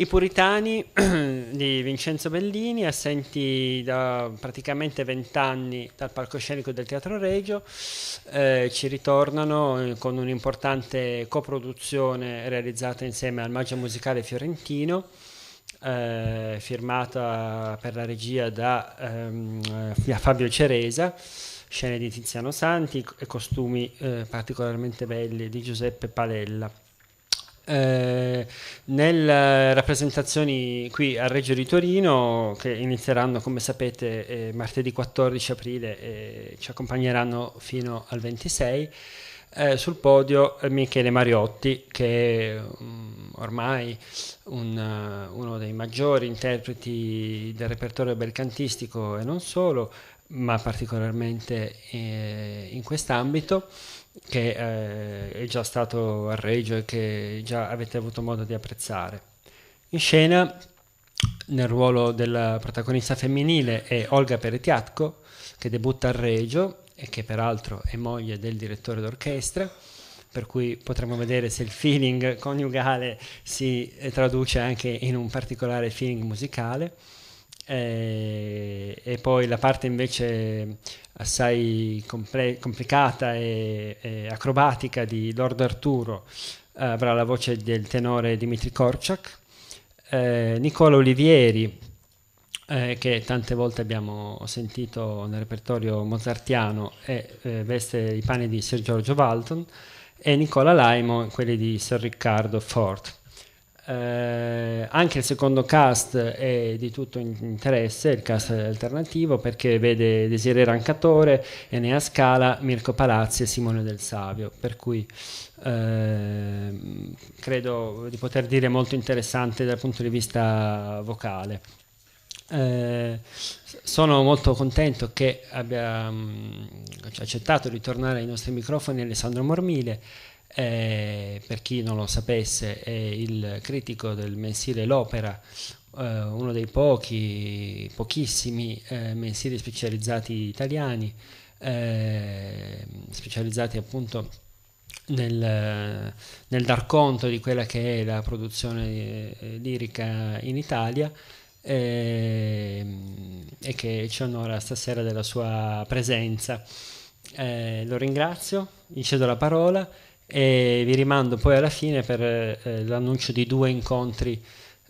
I puritani di Vincenzo Bellini, assenti da praticamente vent'anni dal palcoscenico del Teatro Regio, eh, ci ritornano eh, con un'importante coproduzione realizzata insieme al Maggio Musicale Fiorentino. Eh, firmata per la regia da, ehm, da, eh, Fabio Ceresa, scene di Tiziano Santi e costumi eh, particolarmente belli di Giuseppe Palella. Eh, nelle eh, rappresentazioni qui a Reggio di Torino, che inizieranno come sapete eh, martedì 14 aprile e ci accompagneranno fino al 26, eh, sul podio eh, Michele Mariotti, che è um, mm, ormai un, uh, uno dei maggiori interpreti del repertorio belcantistico e non solo, ma particolarmente in quest'ambito che eh, è già stato a Reggio e che già avete avuto modo di apprezzare. In scena, nel ruolo della protagonista femminile, è Olga Peretiatko, che debutta a Reggio e che peraltro è moglie del direttore d'orchestra, per cui potremo vedere se il feeling coniugale si traduce anche in un particolare feeling musicale eh, e poi la parte invece assai comple- complicata e, e, acrobatica di Lord Arturo eh, avrà la voce del tenore Dimitri Korczak, eh, Nicola Olivieri, eh, che tante volte abbiamo sentito nel repertorio mozartiano, e, eh, veste i panni di Sir Giorgio Walton, e Nicola Laimo, quelli di Sir Riccardo Ford. Eh, anche il secondo cast è di tutto interesse, il cast alternativo, perché vede Desiree Rancatore, Enea Scala, Mirko Palazzi e Simone Del Savio, per cui eh, credo di poter dire molto interessante dal punto di vista vocale. Eh, sono molto contento che abbia mh, mm, accettato di tornare ai nostri microfoni Alessandro Mormile eh, per chi non lo sapesse è il critico del mensile L'Opera, eh, uno dei pochi, pochissimi eh, mensili specializzati italiani, eh, specializzati appunto nel, nel, dar conto di quella che è la produzione eh, lirica in Italia ehm, e che ci onora stasera della sua presenza. Eh, lo ringrazio, gli cedo la parola e vi rimando poi alla fine per eh, l'annuncio di due incontri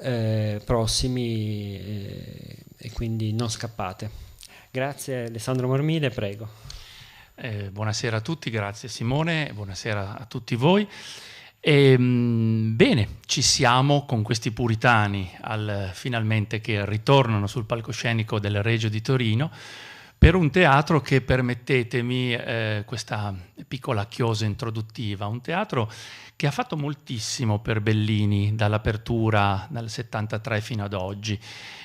eh, prossimi eh, e quindi non scappate. Grazie Alessandro Mormile, prego. Eh, buonasera a tutti, grazie Simone, buonasera a tutti voi. E, ehm, bene, ci siamo con questi puritani al, finalmente che ritornano sul palcoscenico del Regio di Torino per un teatro che, permettetemi eh, questa piccola chiosa introduttiva, un teatro che ha fatto moltissimo per Bellini dall'apertura dal 73 fino ad oggi.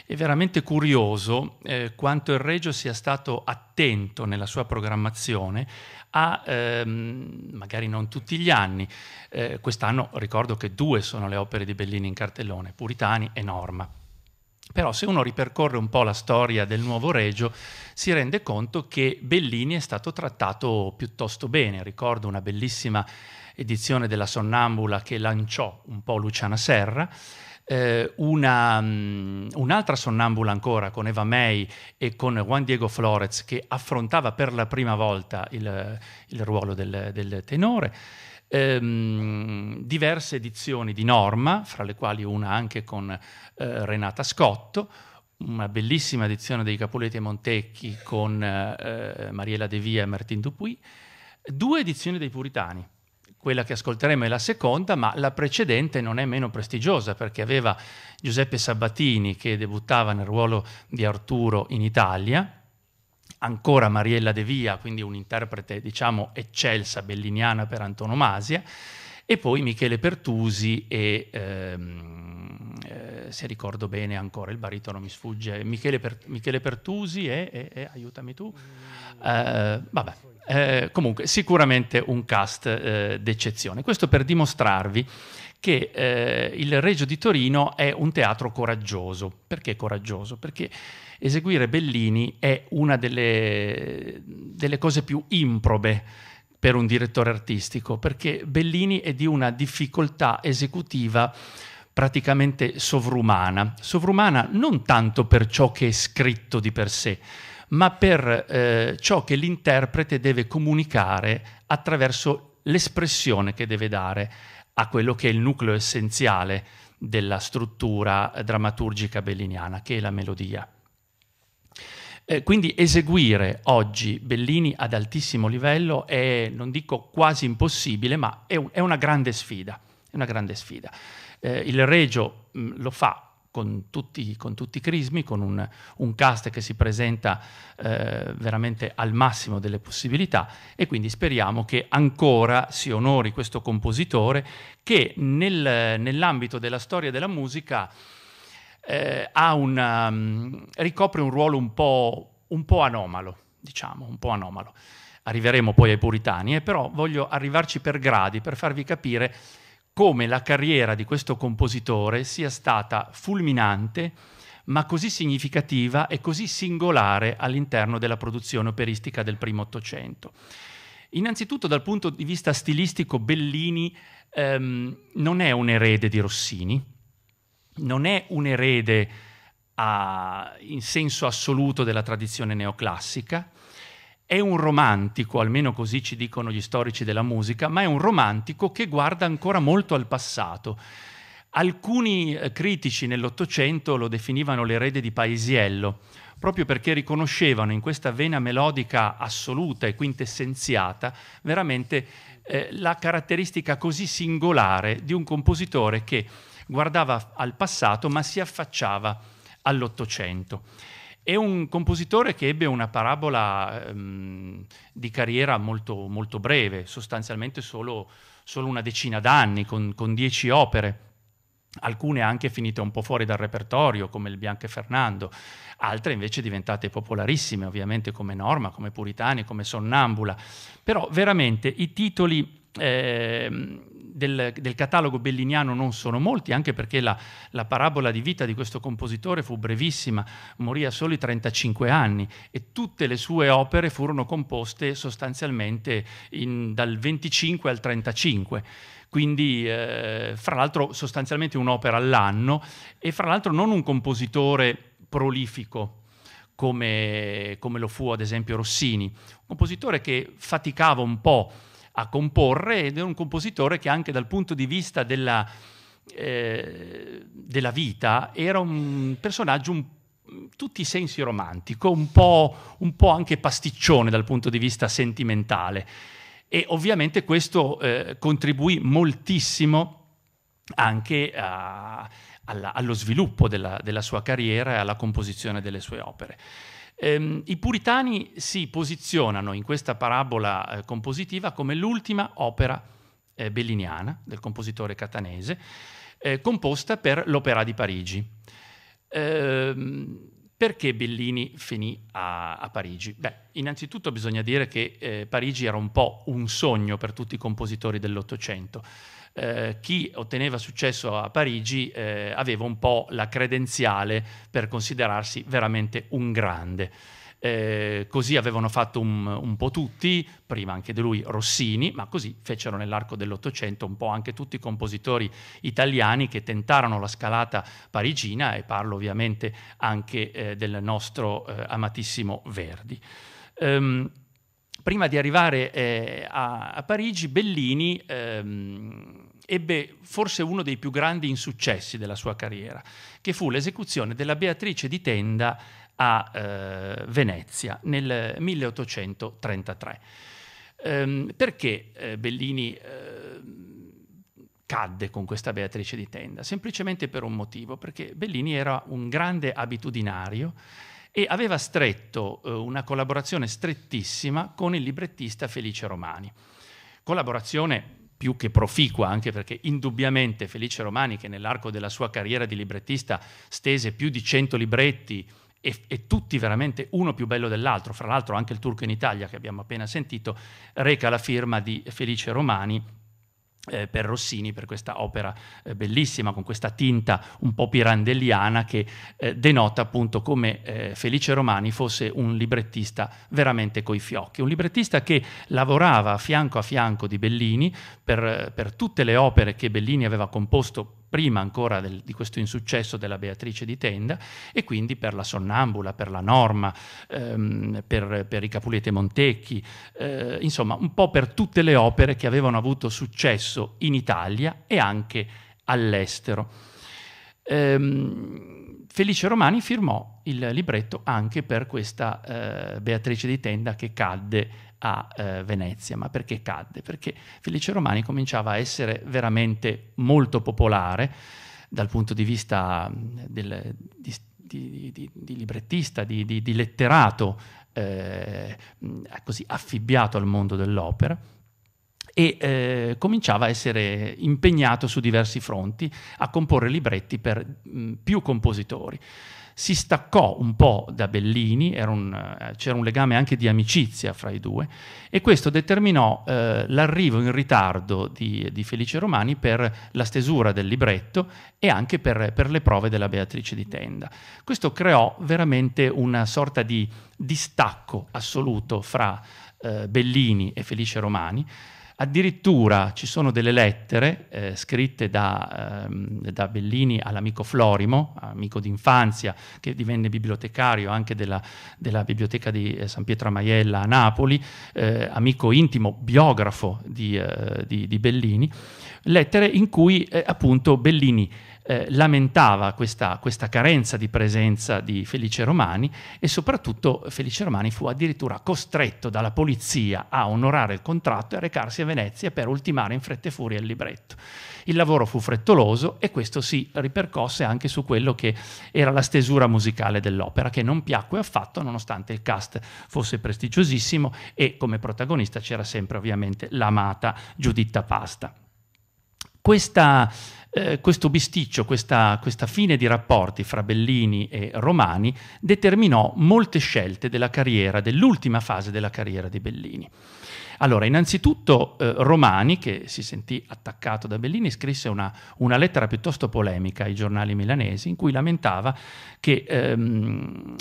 È veramente curioso eh, quanto il Regio sia stato attento nella sua programmazione a, ehm, magari non tutti gli anni, eh, quest'anno ricordo che due sono le opere di Bellini in cartellone, Puritani e Norma però se uno ripercorre un po' la storia del Nuovo Regio, si rende conto che Bellini è stato trattato piuttosto bene. Ricordo una bellissima edizione della Sonnambula che lanciò un po' Luciana Serra, eh, una, um, un'altra sonnambula ancora con Eva May e con Juan Diego Flores che affrontava per la prima volta il, il ruolo del, del tenore ehm, diverse edizioni di Norma, fra le quali una anche con eh, Renata Scotto, una bellissima edizione dei Capoletti e Montecchi con eh, Mariela De Via e Martin Dupuy, due edizioni dei Puritani. Quella che ascolteremo è la seconda, ma la precedente non è meno prestigiosa perché aveva Giuseppe Sabatini che debuttava nel ruolo di Arturo in Italia, ancora Mariella De Via, quindi un'interprete diciamo eccelsa belliniana per antonomasia, e poi Michele Pertusi e ehm, eh, se ricordo bene ancora il baritono mi sfugge, Michele, per, Michele Pertusi e, e, e, aiutami tu, eh, vabbè. Eh, comunque sicuramente un cast eh, d'eccezione. Questo per dimostrarvi che eh, il Regio di Torino è un teatro coraggioso. Perché coraggioso? Perché eseguire Bellini è una delle, delle cose più improbe per un direttore artistico, perché Bellini è di una difficoltà esecutiva praticamente sovrumana, sovrumana non tanto per ciò che è scritto di per sé, ma per eh, ciò che l'interprete deve comunicare attraverso l'espressione che deve dare a quello che è il nucleo essenziale della struttura drammaturgica belliniana, che è la melodia. Eh, quindi eseguire oggi Bellini ad altissimo livello è, non dico quasi impossibile, ma è, un, è una grande sfida. Una grande sfida. Eh, il Regio mh, mm, lo fa con tutti, con tutti, i crismi, con un, un cast che si presenta eh, veramente al massimo delle possibilità e quindi speriamo che ancora si onori questo compositore che nel, nell'ambito della storia della musica eh, una, um, ricopre un ruolo un po', un po' anomalo, diciamo, un po' anomalo. Arriveremo poi ai puritani, eh, però voglio arrivarci per gradi, per farvi capire come la carriera di questo compositore sia stata fulminante, ma così significativa e così singolare all'interno della produzione operistica del primo Ottocento. Innanzitutto dal punto di vista stilistico Bellini ehm, non è un erede di Rossini, non è un erede a, in senso assoluto della tradizione neoclassica, è un romantico, almeno così ci dicono gli storici della musica, ma è un romantico che guarda ancora molto al passato. Alcuni eh, critici nell'Ottocento lo definivano l'erede di Paisiello, proprio perché riconoscevano in questa vena melodica assoluta e quintessenziata veramente eh, la caratteristica così singolare di un compositore che guardava al passato ma si affacciava all'Ottocento. È un compositore che ebbe una parabola ehm, di carriera molto, molto breve, sostanzialmente solo, solo una decina d'anni, con, con dieci opere alcune anche finite un po' fuori dal repertorio, come il Bianco e Fernando, altre invece diventate popolarissime, ovviamente come Norma, come Puritani, come Sonnambula, però veramente i titoli eh, del, del, catalogo belliniano non sono molti, anche perché la, la, parabola di vita di questo compositore fu brevissima, morì a soli 35 anni e tutte le sue opere furono composte sostanzialmente in, dal 25 al 35 quindi eh, fra l'altro sostanzialmente un'opera all'anno e fra l'altro non un compositore prolifico come, come lo fu ad esempio Rossini, un compositore che faticava un po' a comporre ed è un compositore che anche dal punto di vista della, eh, della vita era un personaggio un, in tutti i sensi romantico, un po', un po' anche pasticcione dal punto di vista sentimentale e ovviamente questo eh, contribuì moltissimo anche a, alla, allo sviluppo della, della sua carriera e alla composizione delle sue opere. Ehm, I puritani si posizionano in questa parabola eh, compositiva come l'ultima opera eh, belliniana del compositore catanese, eh, composta per l'Opera di Parigi. Ehm, perché Bellini finì a, a, Parigi? Beh, innanzitutto bisogna dire che eh, Parigi era un po' un sogno per tutti i compositori dell'Ottocento. Eh, chi otteneva successo a Parigi eh, aveva un po' la credenziale per considerarsi veramente un grande. Eh, così avevano fatto un, un, po' tutti, prima anche di lui Rossini, ma così fecero nell'arco dell'Ottocento un po' anche tutti i compositori italiani che tentarono la scalata parigina e parlo ovviamente anche eh, del nostro eh, amatissimo Verdi. Um, prima di arrivare eh, a, a, Parigi, Bellini ehm, ebbe forse uno dei più grandi insuccessi della sua carriera, che fu l'esecuzione della Beatrice di Tenda a eh, Venezia nel 1833. Ehm, perché eh, Bellini ehm, cadde con questa Beatrice di Tenda? Semplicemente per un motivo, perché Bellini era un grande abitudinario e aveva stretto eh, una collaborazione strettissima con il librettista Felice Romani. Collaborazione più che proficua, anche perché indubbiamente Felice Romani, che nell'arco della sua carriera di librettista stese più di 100 libretti e, e, tutti veramente uno più bello dell'altro, fra l'altro anche il Turco in Italia che abbiamo appena sentito, reca la firma di Felice Romani eh, per Rossini, per questa opera eh, bellissima, con questa tinta un po' pirandelliana che eh, denota appunto come eh, Felice Romani fosse un librettista veramente coi fiocchi, un librettista che lavorava fianco a fianco di Bellini per, eh, per tutte le opere che Bellini aveva composto prima ancora del, di questo insuccesso della Beatrice di Tenda, e quindi per la Sonnambula, per la Norma, ehm, per, per, i Capulieti Montecchi, eh, insomma un po' per tutte le opere che avevano avuto successo in Italia e anche all'estero. Ehm, Felice Romani firmò il libretto anche per questa eh, Beatrice di Tenda che cadde a eh, Venezia. Ma perché cadde? Perché Felice Romani cominciava a essere veramente molto popolare dal punto di vista del, di, di, di, di, librettista, di, letterato, eh, così affibbiato al mondo dell'opera e eh, cominciava a essere impegnato su diversi fronti, a comporre libretti per mh, più compositori si staccò un po' da Bellini, un, eh, c'era un legame anche di amicizia fra i due, e questo determinò eh, l'arrivo in ritardo di, di, Felice Romani per la stesura del libretto e anche per, per le prove della Beatrice di Tenda. Questo creò veramente una sorta di distacco assoluto fra eh, Bellini e Felice Romani, Addirittura ci sono delle lettere eh, scritte da, eh, da, Bellini all'amico Florimo, amico d'infanzia, che divenne bibliotecario anche della, della biblioteca di eh, San Pietro a Maiella a Napoli, eh, amico intimo, biografo di, eh, di, di Bellini, lettere in cui eh, appunto Bellini eh, lamentava questa, questa, carenza di presenza di Felice Romani e soprattutto Felice Romani fu addirittura costretto dalla polizia a onorare il contratto e a recarsi a Venezia per ultimare in fretta e furia il libretto. Il lavoro fu frettoloso e questo si ripercosse anche su quello che era la stesura musicale dell'opera, che non piacque affatto nonostante il cast fosse prestigiosissimo e come protagonista c'era sempre ovviamente l'amata Giuditta Pasta. Questa eh, questo bisticcio, questa, questa, fine di rapporti fra Bellini e Romani determinò molte scelte della carriera, dell'ultima fase della carriera di Bellini. Allora, innanzitutto eh, Romani, che si sentì attaccato da Bellini, scrisse una, una, lettera piuttosto polemica ai giornali milanesi in cui lamentava che ehm,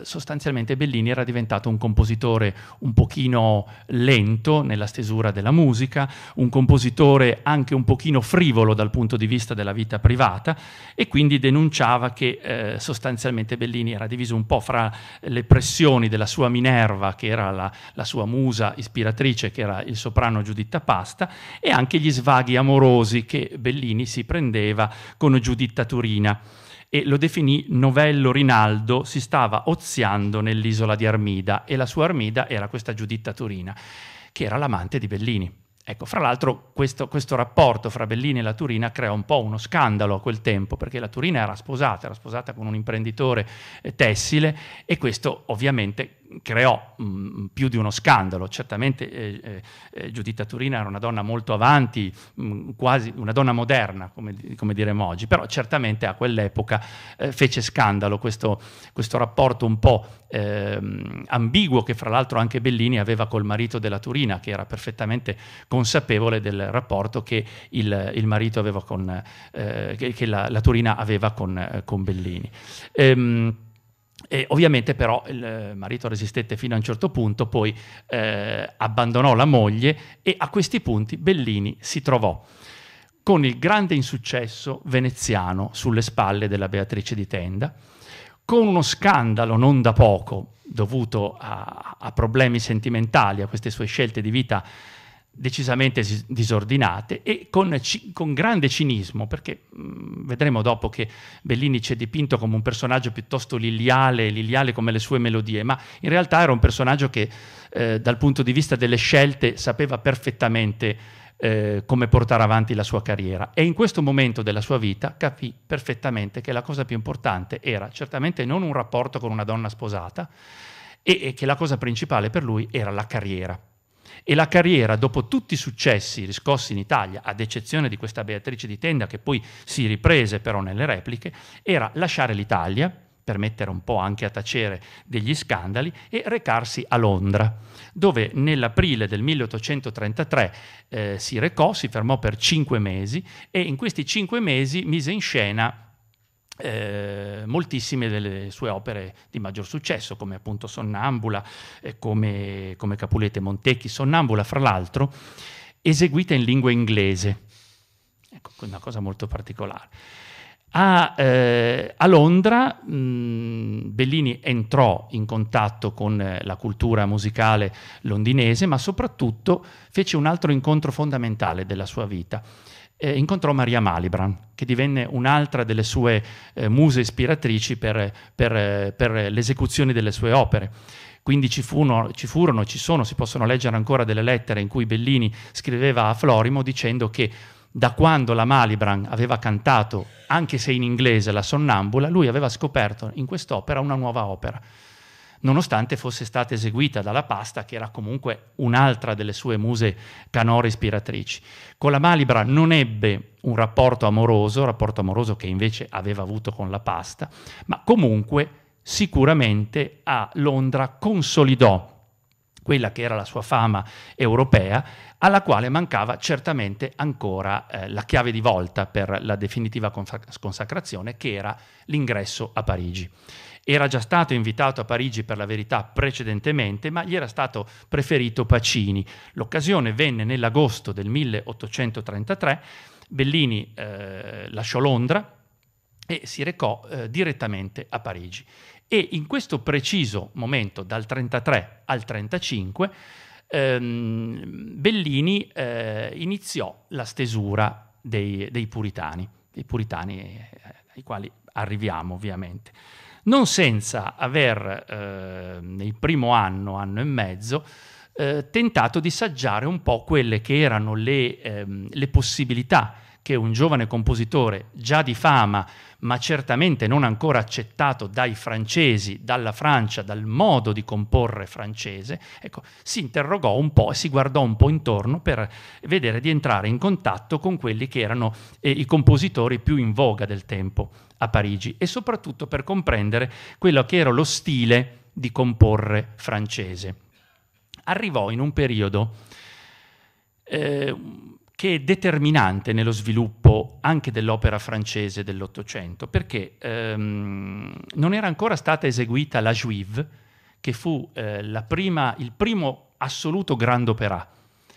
eh, sostanzialmente Bellini era diventato un compositore un pochino lento nella stesura della musica, un compositore anche un pochino frivolo dal punto di vista della vita privata e quindi denunciava che eh, sostanzialmente Bellini era diviso un po' fra le pressioni della sua Minerva, che era la, la sua musa ispiratrice, autrice che era il soprano Giuditta Pasta e anche gli svaghi amorosi che Bellini si prendeva con Giuditta Turina e lo definì novello Rinaldo, si stava oziando nell'isola di Armida e la sua Armida era questa Giuditta Turina, che era l'amante di Bellini. Ecco, fra l'altro questo, questo, rapporto fra Bellini e la Turina crea un po' uno scandalo a quel tempo, perché la Turina era sposata, era sposata con un imprenditore eh, tessile e questo ovviamente creò mh, mm, mm, più di uno scandalo. Certamente eh, eh, Giuditta eh, Turina era una donna molto avanti, mh, mm, quasi una donna moderna, come, come, diremmo oggi, però certamente a quell'epoca eh, fece scandalo questo, questo, rapporto un po' ehm, ambiguo che fra l'altro anche Bellini aveva col marito della Turina, che era perfettamente consapevole del rapporto che il, il marito aveva con, eh, che, che la, la, Turina aveva con, eh, con Bellini. Ehm, e ovviamente però il eh, marito resistette fino a un certo punto, poi eh, abbandonò la moglie e a questi punti Bellini si trovò con il grande insuccesso veneziano sulle spalle della Beatrice di Tenda, con uno scandalo non da poco dovuto a, a problemi sentimentali, a queste sue scelte di vita decisamente disordinate e con, con grande cinismo, perché mh, mm, vedremo dopo che Bellini ci è dipinto come un personaggio piuttosto liliale, liliale come le sue melodie, ma in realtà era un personaggio che eh, dal punto di vista delle scelte sapeva perfettamente eh, come portare avanti la sua carriera e in questo momento della sua vita capì perfettamente che la cosa più importante era certamente non un rapporto con una donna sposata e, e che la cosa principale per lui era la carriera e la carriera, dopo tutti i successi riscossi in Italia, ad eccezione di questa Beatrice di Tenda che poi si riprese però nelle repliche, era lasciare l'Italia, per mettere un po' anche a tacere degli scandali, e recarsi a Londra, dove nell'aprile del 1833 eh, si recò, si fermò per cinque mesi e in questi cinque mesi mise in scena eh, moltissime delle sue opere di maggior successo, come appunto Sonnambula, eh, come, come Capulete Montecchi. Sonnambula, fra l'altro, eseguita in lingua inglese. Ecco, una cosa molto particolare. A, eh, a Londra mh, Bellini entrò in contatto con eh, la cultura musicale londinese, ma soprattutto fece un altro incontro fondamentale della sua vita eh, incontrò Maria Malibran, che divenne un'altra delle sue eh, muse ispiratrici per, per, eh, per l'esecuzione delle sue opere. Quindi ci, furono, ci furono, ci sono, si possono leggere ancora delle lettere in cui Bellini scriveva a Florimo dicendo che da quando la Malibran aveva cantato, anche se in inglese, la sonnambula, lui aveva scoperto in quest'opera una nuova opera nonostante fosse stata eseguita dalla Pasta, che era comunque un'altra delle sue muse canore ispiratrici. Con la Malibra non ebbe un rapporto amoroso, rapporto amoroso che invece aveva avuto con la Pasta, ma comunque sicuramente a Londra consolidò quella che era la sua fama europea, alla quale mancava certamente ancora eh, la chiave di volta per la definitiva consac- consacrazione, che era l'ingresso a Parigi. Era già stato invitato a Parigi per la verità precedentemente, ma gli era stato preferito Pacini. L'occasione venne nell'agosto del 1833. Bellini eh, lasciò Londra e si recò eh, direttamente a Parigi. E in questo preciso momento, dal 33 al 35, ehm, Bellini eh, iniziò la stesura dei, dei puritani, dei puritani eh, ai quali arriviamo ovviamente non senza aver eh, nel primo anno, anno e mezzo, eh, tentato di saggiare un po' quelle che erano le, ehm, le possibilità che un giovane compositore già di fama, ma certamente non ancora accettato dai francesi, dalla Francia, dal modo di comporre francese, ecco, si interrogò un po' e si guardò un po' intorno per vedere di entrare in contatto con quelli che erano eh, i compositori più in voga del tempo a Parigi e soprattutto per comprendere quello che era lo stile di comporre francese. Arrivò in un periodo eh, che è determinante nello sviluppo anche dell'opera francese dell'Ottocento, perché ehm, non era ancora stata eseguita la Juive, che fu eh, prima, il primo assoluto grande opera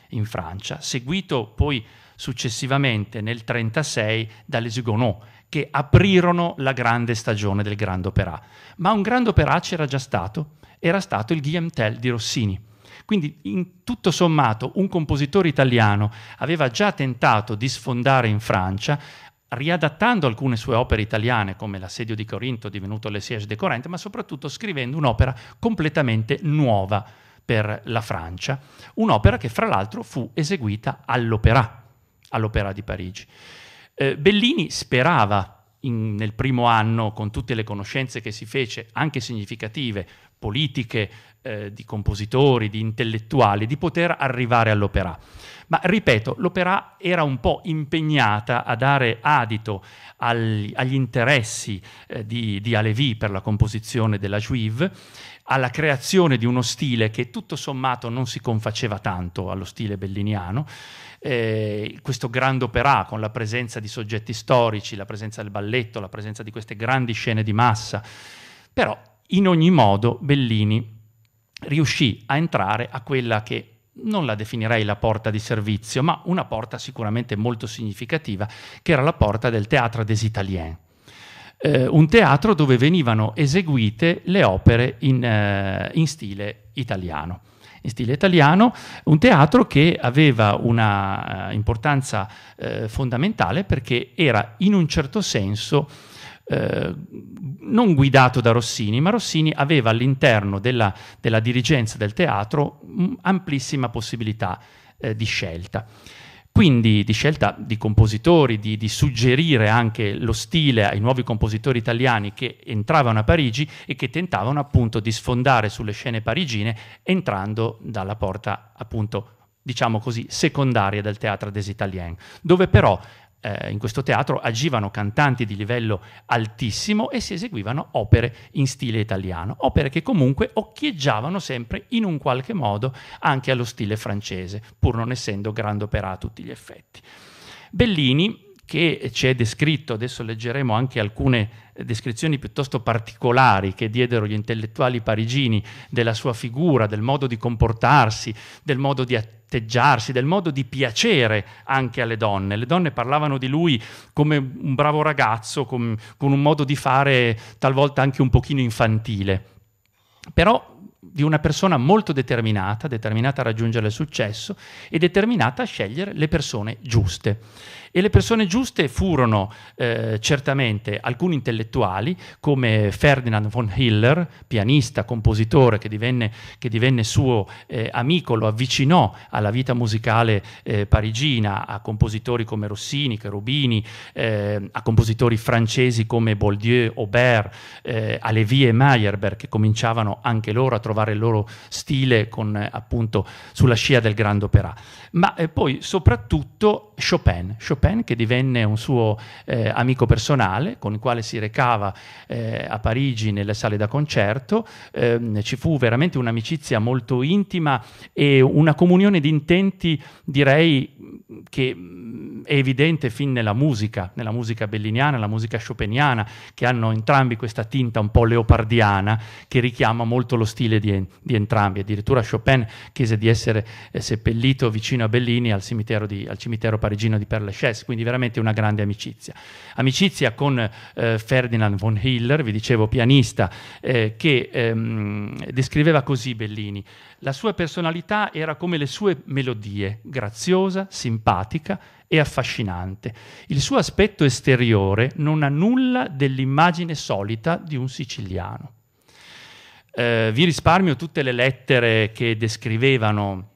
in Francia, seguito poi successivamente nel 1936 dalle Zigonot, che aprirono la grande stagione del Grand Opera. Ma un Grand Opera c'era già stato, era stato il Guillaume Tell di Rossini. Quindi, in tutto sommato, un compositore italiano aveva già tentato di sfondare in Francia, riadattando alcune sue opere italiane, come L'assedio di Corinto, divenuto Le Siège de Corinthe, ma soprattutto scrivendo un'opera completamente nuova per la Francia, un'opera che fra l'altro fu eseguita all'Opera, all'Opera di Parigi. Eh, Bellini sperava in, nel primo anno, con tutte le conoscenze che si fece, anche significative, politiche, eh, di compositori, di intellettuali, di poter arrivare all'opera. Ma ripeto, l'opera era un po' impegnata a dare adito agli, agli interessi eh, di, di Alevi per la composizione della Juive, alla creazione di uno stile che tutto sommato non si confaceva tanto allo stile belliniano, eh, questo grande opera con la presenza di soggetti storici, la presenza del balletto, la presenza di queste grandi scene di massa. Però in ogni modo Bellini riuscì a entrare a quella che non la definirei la porta di servizio, ma una porta sicuramente molto significativa, che era la porta del Teatro des Italiens. Eh, un teatro dove venivano eseguite le opere in, eh, in stile italiano in stile italiano, un teatro che aveva una eh, importanza eh, fondamentale perché era in un certo senso eh, non guidato da Rossini, ma Rossini aveva all'interno della, della dirigenza del teatro mm, amplissima possibilità eh, di scelta. Quindi di scelta di compositori, di, di, suggerire anche lo stile ai nuovi compositori italiani che entravano a Parigi e che tentavano appunto di sfondare sulle scene parigine entrando dalla porta appunto diciamo così, secondaria del Teatro des Italiens, dove però eh, in questo teatro agivano cantanti di livello altissimo e si eseguivano opere in stile italiano, opere che comunque occhieggiavano sempre in un qualche modo anche allo stile francese, pur non essendo grand opera a tutti gli effetti. Bellini che ci è descritto, adesso leggeremo anche alcune eh, descrizioni piuttosto particolari che diedero gli intellettuali parigini della sua figura, del modo di comportarsi, del modo di atteggiarsi, del modo di piacere anche alle donne. Le donne parlavano di lui come un bravo ragazzo, con, con un modo di fare talvolta anche un pochino infantile. Però di una persona molto determinata, determinata a raggiungere il successo e determinata a scegliere le persone giuste. E le persone giuste furono eh, certamente alcuni intellettuali come Ferdinand von Hiller, pianista, compositore che divenne, che divenne suo eh, amico, lo avvicinò alla vita musicale eh, parigina, a compositori come Rossini, Cherubini, eh, a compositori francesi come Boldieu, Aubert, eh, Alevi e Meyerbeer che cominciavano anche loro a trovare il loro stile con, appunto sulla scia del grande opera. Ma eh, poi soprattutto Chopin, Chopin Pen, che divenne un suo eh, amico personale, con il quale si recava eh, a Parigi nelle sale da concerto. Eh, ci fu veramente un'amicizia molto intima e una comunione di intenti, direi, che mm, è evidente fin nella musica, nella musica belliniana, nella musica chopiniana, che hanno entrambi questa tinta un po' leopardiana, che richiama molto lo stile di, di entrambi. Addirittura Chopin chiese di essere eh, seppellito vicino a Bellini al cimitero, di, al cimitero parigino di Père Chess, quindi veramente una grande amicizia. Amicizia con eh, Ferdinand von Hiller, vi dicevo pianista, eh, che ehm, descriveva così Bellini. La sua personalità era come le sue melodie, graziosa, simpatica e affascinante. Il suo aspetto esteriore non ha nulla dell'immagine solita di un siciliano. Eh, vi risparmio tutte le lettere che descrivevano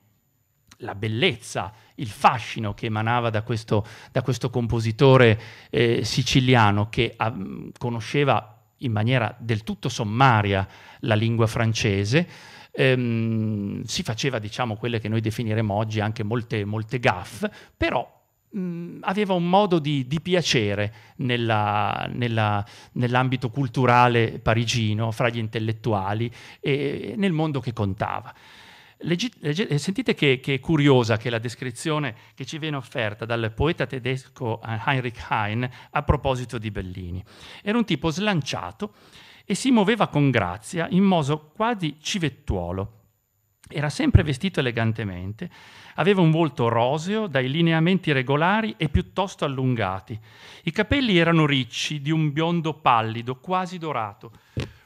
la bellezza il fascino che emanava da questo, da questo compositore eh, siciliano che ah, mm, conosceva in maniera del tutto sommaria la lingua francese. Ehm, si faceva, diciamo, quelle che noi definiremo oggi anche molte, molte gaffe, però mh, mm, aveva un modo di, di piacere nella, nella, nell'ambito culturale parigino, fra gli intellettuali e nel mondo che contava legge, eh, sentite che, che, è curiosa che la descrizione che ci viene offerta dal poeta tedesco eh, Heinrich Heine a proposito di Bellini. Era un tipo slanciato e si muoveva con grazia, in modo quasi civettuolo. Era sempre vestito elegantemente, aveva un volto roseo, dai lineamenti regolari e piuttosto allungati. I capelli erano ricci, di un biondo pallido, quasi dorato,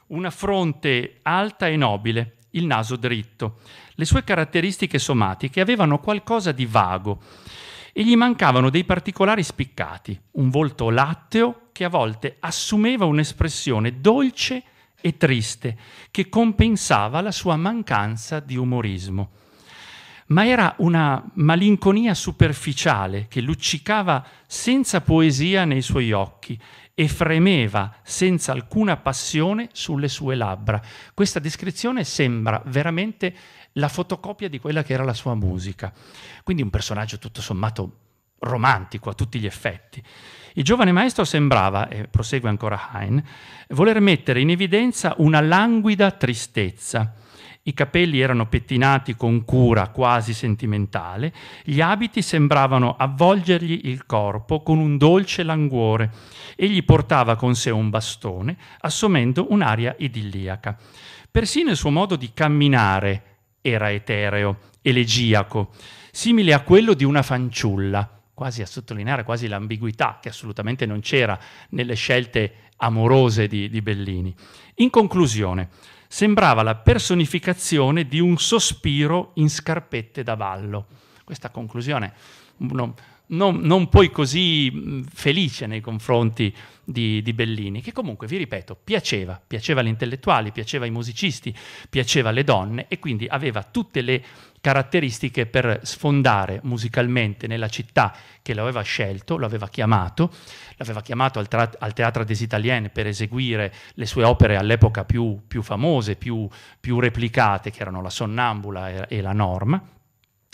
una fronte alta e nobile, il naso dritto le sue caratteristiche somatiche avevano qualcosa di vago e gli mancavano dei particolari spiccati, un volto latteo che a volte assumeva un'espressione dolce e triste che compensava la sua mancanza di umorismo. Ma era una malinconia superficiale che luccicava senza poesia nei suoi occhi e fremeva senza alcuna passione sulle sue labbra. Questa descrizione sembra veramente la fotocopia di quella che era la sua musica. Quindi un personaggio tutto sommato romantico a tutti gli effetti. Il giovane maestro sembrava, e prosegue ancora Hein, voler mettere in evidenza una languida tristezza. I capelli erano pettinati con cura quasi sentimentale, gli abiti sembravano avvolgergli il corpo con un dolce languore. Egli portava con sé un bastone, assumendo un'aria idilliaca. Persino il suo modo di camminare, era etereo, elegiaco, simile a quello di una fanciulla, quasi a sottolineare quasi l'ambiguità che assolutamente non c'era nelle scelte amorose di, di Bellini. In conclusione, sembrava la personificazione di un sospiro in scarpette da ballo. Questa conclusione, uno, non, non poi così mm, felice nei confronti di, di, Bellini, che comunque, vi ripeto, piaceva, piaceva agli intellettuali, piaceva ai musicisti, piaceva alle donne e quindi aveva tutte le caratteristiche per sfondare musicalmente nella città che lo aveva scelto, lo aveva chiamato, l'aveva chiamato al, tra- al Teatro des Italiennes per eseguire le sue opere all'epoca più, più famose, più, più, replicate, che erano la Sonnambula e, e la Norma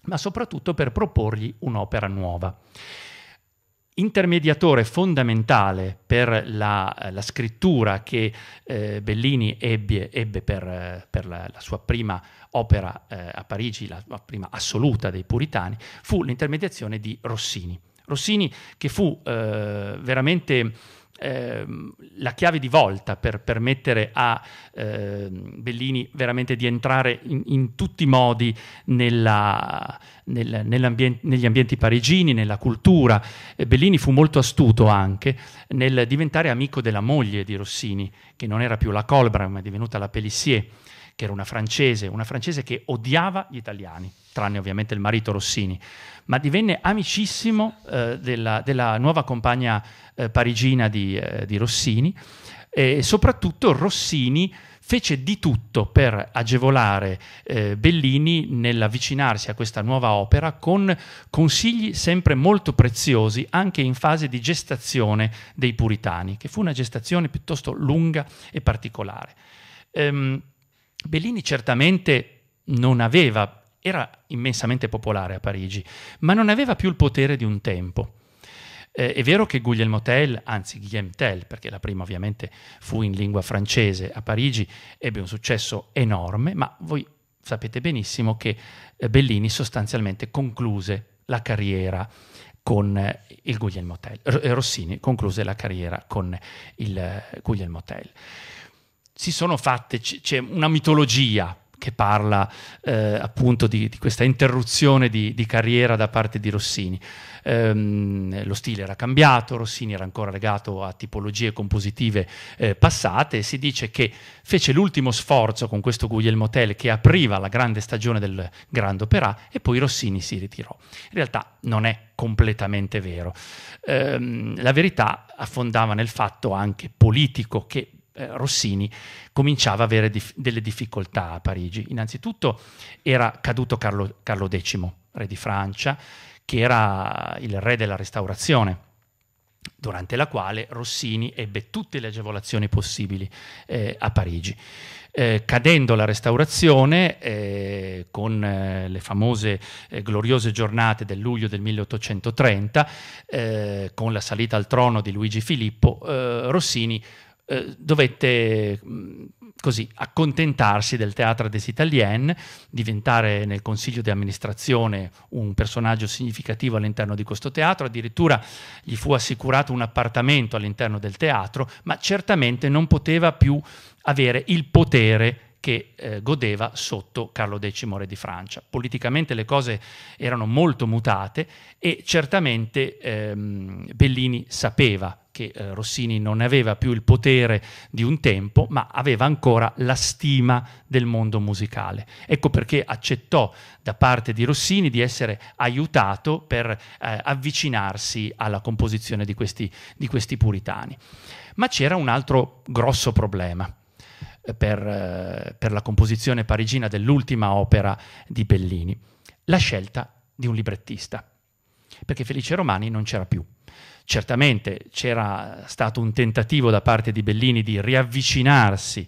ma soprattutto per proporgli un'opera nuova. Intermediatore fondamentale per la, eh, la scrittura che eh, Bellini ebbe, ebbe per, eh, per la, la, sua prima opera eh, a Parigi, la, la prima assoluta dei puritani, fu l'intermediazione di Rossini. Rossini che fu eh, veramente Ehm, la chiave di volta per permettere a ehm, Bellini veramente di entrare in, in tutti i modi nella, nel, negli ambienti parigini, nella cultura. Eh, Bellini fu molto astuto anche nel diventare amico della moglie di Rossini, che non era più la Colbra ma è divenuta la Pellissier, che era una francese, una francese che odiava gli italiani estraneo ovviamente il marito Rossini, ma divenne amicissimo eh, della, della, nuova compagna eh, parigina di, eh, di Rossini e soprattutto Rossini fece di tutto per agevolare eh, Bellini nell'avvicinarsi a questa nuova opera con consigli sempre molto preziosi anche in fase di gestazione dei puritani, che fu una gestazione piuttosto lunga e particolare. Ehm, Bellini certamente non aveva era immensamente popolare a Parigi, ma non aveva più il potere di un tempo. Eh, è vero che Guglielmo Tell, anzi Guillaume Tell, perché la prima ovviamente fu in lingua francese a Parigi, ebbe un successo enorme, ma voi sapete benissimo che eh, Bellini sostanzialmente concluse la carriera con eh, il Guglielmo Tell. Eh, Rossini concluse la carriera con il Guglielmo Tell. Si sono fatte, c'è una mitologia che parla eh, appunto di, di, questa interruzione di, di, carriera da parte di Rossini. Ehm, lo stile era cambiato, Rossini era ancora legato a tipologie compositive eh, passate e si dice che fece l'ultimo sforzo con questo Guglielmo Tell che apriva la grande stagione del Grand Opera e poi Rossini si ritirò. In realtà non è completamente vero. Ehm, la verità affondava nel fatto anche politico che eh, Rossini cominciava a avere dif- delle difficoltà a Parigi. Innanzitutto era caduto Carlo, Carlo X, re di Francia, che era il re della Restaurazione durante la quale Rossini ebbe tutte le agevolazioni possibili eh, a Parigi. Eh, cadendo la restaurazione, eh, con eh, le famose eh, gloriose giornate del luglio del 1830, eh, con la salita al trono di Luigi Filippo, Rossini eh, dovette mm, così accontentarsi del Teatro des Italiennes, diventare nel consiglio di amministrazione un personaggio significativo all'interno di questo teatro, addirittura gli fu assicurato un appartamento all'interno del teatro, ma certamente non poteva più avere il potere che eh, godeva sotto Carlo X re di Francia. Politicamente le cose erano molto mutate e certamente ehm, Bellini sapeva che eh, Rossini non aveva più il potere di un tempo, ma aveva ancora la stima del mondo musicale. Ecco perché accettò da parte di Rossini di essere aiutato per eh, avvicinarsi alla composizione di questi, di questi puritani. Ma c'era un altro grosso problema. Eh, per, eh, per la composizione parigina dell'ultima opera di Bellini, la scelta di un librettista, perché Felice Romani non c'era più. Certamente c'era stato un tentativo da parte di Bellini di riavvicinarsi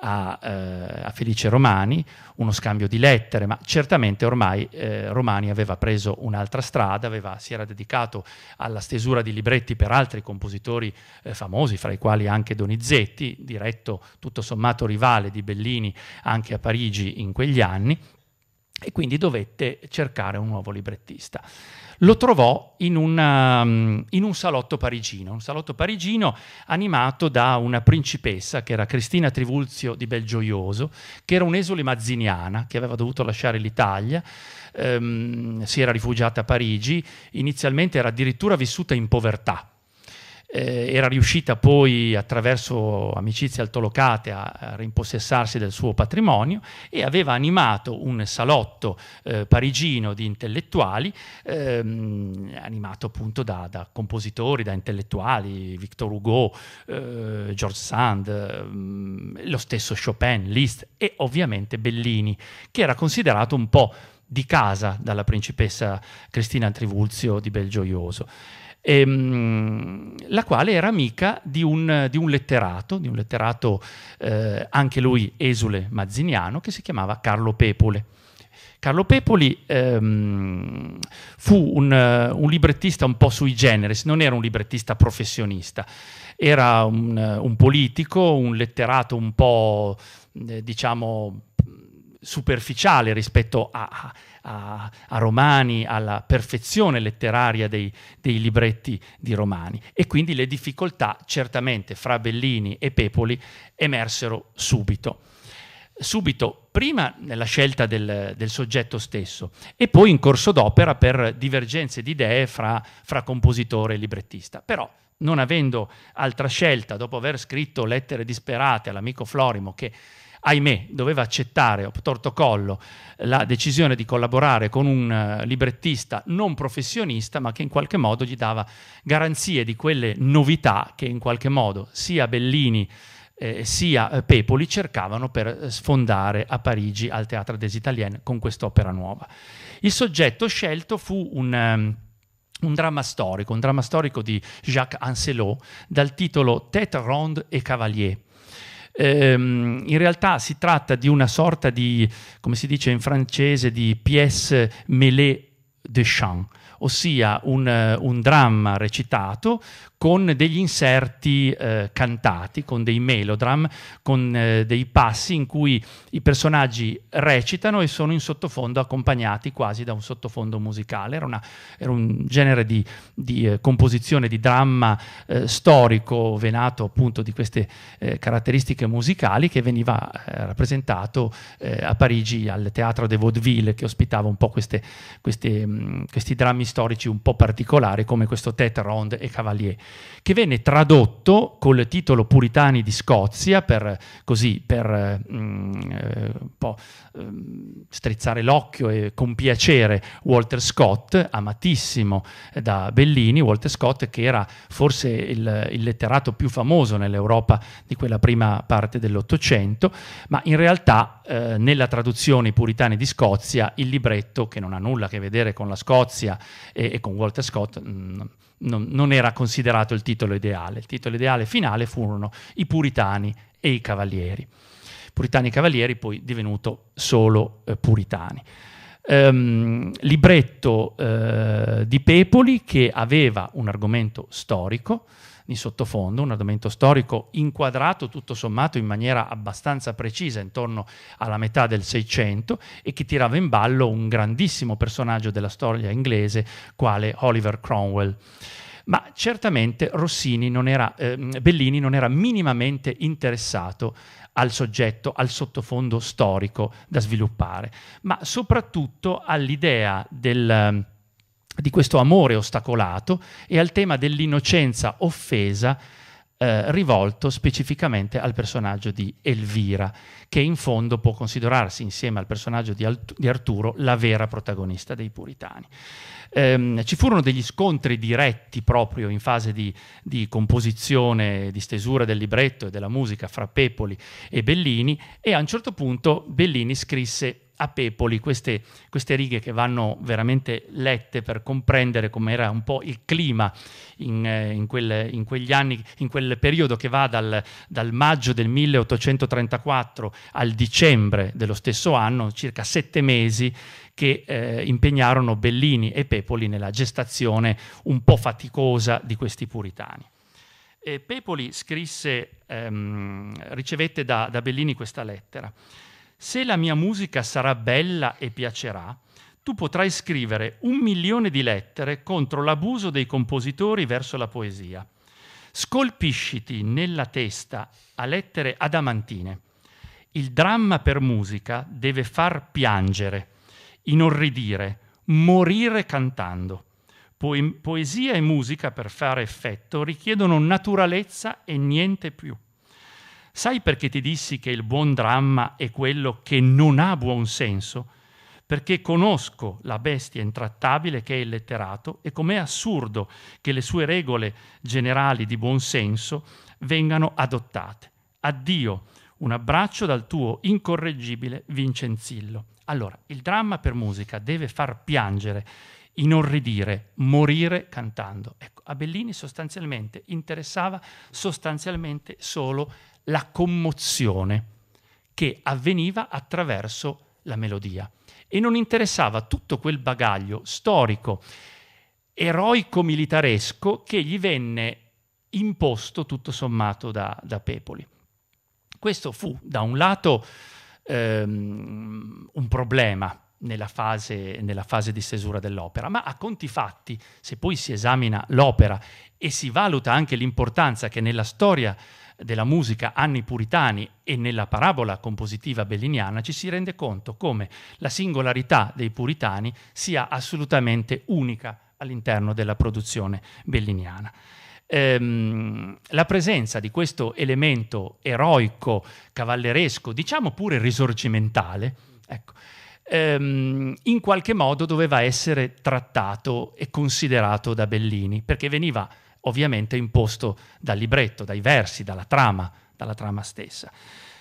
a, eh, a, Felice Romani, uno scambio di lettere, ma certamente ormai eh, Romani aveva preso un'altra strada, aveva, si era dedicato alla stesura di libretti per altri compositori eh, famosi, fra i quali anche Donizetti, diretto tutto sommato rivale di Bellini anche a Parigi in quegli anni, e quindi dovette cercare un nuovo librettista lo trovò in, una, um, in, un salotto parigino, un salotto parigino animato da una principessa che era Cristina Trivulzio di Belgioioso, che era un'esule mazziniana che aveva dovuto lasciare l'Italia, ehm, si era rifugiata a Parigi, inizialmente era addirittura vissuta in povertà eh, era riuscita poi attraverso amicizie altolocate a, a rimpossessarsi del suo patrimonio e aveva animato un salotto eh, parigino di intellettuali, ehm, animato appunto da, da, compositori, da intellettuali, Victor Hugo, eh, George Sand, ehm, lo stesso Chopin, Liszt e ovviamente Bellini, che era considerato un po' di casa dalla principessa Cristina Trivulzio di Belgioioso ehm, la quale era amica di un, di un letterato, di un letterato eh, anche lui esule mazziniano, che si chiamava Carlo Pepole. Carlo Pepoli ehm, fu un, un, librettista un po' sui generis, non era un librettista professionista, era un, un politico, un letterato un po' eh, diciamo superficiale rispetto a a, a Romani, alla perfezione letteraria dei, dei, libretti di Romani e quindi le difficoltà certamente fra Bellini e Pepoli emersero subito. Subito, prima nella scelta del, del soggetto stesso e poi in corso d'opera per divergenze di idee fra, fra compositore e librettista. Però non avendo altra scelta, dopo aver scritto lettere disperate all'amico Florimo, che ahimè, doveva accettare, torto collo, la decisione di collaborare con un eh, librettista non professionista, ma che in qualche modo gli dava garanzie di quelle novità che in qualche modo sia Bellini eh, sia eh, Pepoli cercavano per eh, sfondare a Parigi al Teatro des Italiennes con quest'opera nuova. Il soggetto scelto fu un... Um, un dramma storico, un dramma storico di Jacques Ancelot dal titolo Tête ronde et cavalier, Ehm, in realtà si tratta di una sorta di, come si dice in francese, di pièce mêlée de chant, ossia un, eh, un, dramma recitato con degli inserti eh, cantati, con dei melodram, con eh, dei passi in cui i personaggi recitano e sono in sottofondo accompagnati quasi da un sottofondo musicale. Era, una, era un genere di, di eh, composizione, di dramma eh, storico venato appunto di queste eh, caratteristiche musicali che veniva eh, rappresentato a Parigi al Teatro de Vaudeville che ospitava un po' queste, queste, mh, mm, questi drammi storici un po' particolari come questo Tête Ronde e Cavalier che venne tradotto col titolo Puritani di Scozia per, così, per mm, eh, un po' ehm, strizzare l'occhio e compiacere Walter Scott, amatissimo eh, da Bellini, Walter Scott che era forse il, il letterato più famoso nell'Europa di quella prima parte dell'Ottocento, ma in realtà eh, nella traduzione I Puritani di Scozia il libretto, che non ha nulla a che vedere con la Scozia e, e con Walter Scott, mh, mm, non, non era considerato il titolo ideale. Il titolo ideale finale furono i puritani e i cavalieri. Puritani e cavalieri poi divenuto solo eh, puritani. Um, libretto eh, di Pepoli che aveva un argomento storico, in sottofondo, un argomento storico inquadrato tutto sommato in maniera abbastanza precisa intorno alla metà del Seicento e che tirava in ballo un grandissimo personaggio della storia inglese quale Oliver Cromwell ma certamente Rossini non era, eh, Bellini non era minimamente interessato al soggetto, al sottofondo storico da sviluppare, ma soprattutto all'idea del di questo amore ostacolato e al tema dell'innocenza offesa eh, rivolto specificamente al personaggio di Elvira, che in fondo può considerarsi insieme al personaggio di, Alt- di Arturo la vera protagonista dei puritani. Ehm, ci furono degli scontri diretti proprio in fase di, di, composizione, di stesura del libretto e della musica fra Pepoli e Bellini e a un certo punto Bellini scrisse a pepoli queste, queste righe che vanno veramente lette per comprendere com'era un po' il clima in, eh, in, quel, in quegli anni, in quel periodo che va dal, dal, maggio del 1834 al dicembre dello stesso anno, circa sette mesi che eh, impegnarono Bellini e Pepoli nella gestazione un po' faticosa di questi puritani. E Pepoli scrisse, ehm, ricevette da, da Bellini questa lettera. Se la mia musica sarà bella e piacerà, tu potrai scrivere un milione di lettere contro l'abuso dei compositori verso la poesia. Scolpisciti nella testa a lettere adamantine. Il dramma per musica deve far piangere, inorridire, morire cantando. poesia e musica per fare effetto richiedono naturalezza e niente più. Sai perché ti dissi che il buon dramma è quello che non ha buon senso? Perché conosco la bestia intrattabile che è il letterato e com'è assurdo che le sue regole generali di buon senso vengano adottate. Addio, un abbraccio dal tuo incorreggibile Vincenzillo. Allora, il dramma per musica deve far piangere, inorridire, morire cantando. Ecco, a Bellini sostanzialmente interessava sostanzialmente solo il la commozione che avveniva attraverso la melodia. E non interessava tutto quel bagaglio storico, eroico-militaresco che gli venne imposto tutto sommato da, da Pepoli. Questo fu da un lato ehm, un problema nella fase, nella fase, di stesura dell'opera, ma a conti fatti, se poi si esamina l'opera e si valuta anche l'importanza che nella storia della musica anni puritani e nella parabola compositiva belliniana ci si rende conto come la singolarità dei puritani sia assolutamente unica all'interno della produzione belliniana. Ehm, la presenza di questo elemento eroico, cavalleresco, diciamo pure risorgimentale, ecco, ehm, in qualche modo doveva essere trattato e considerato da Bellini, perché veniva ovviamente imposto dal libretto, dai versi, dalla trama, dalla trama stessa.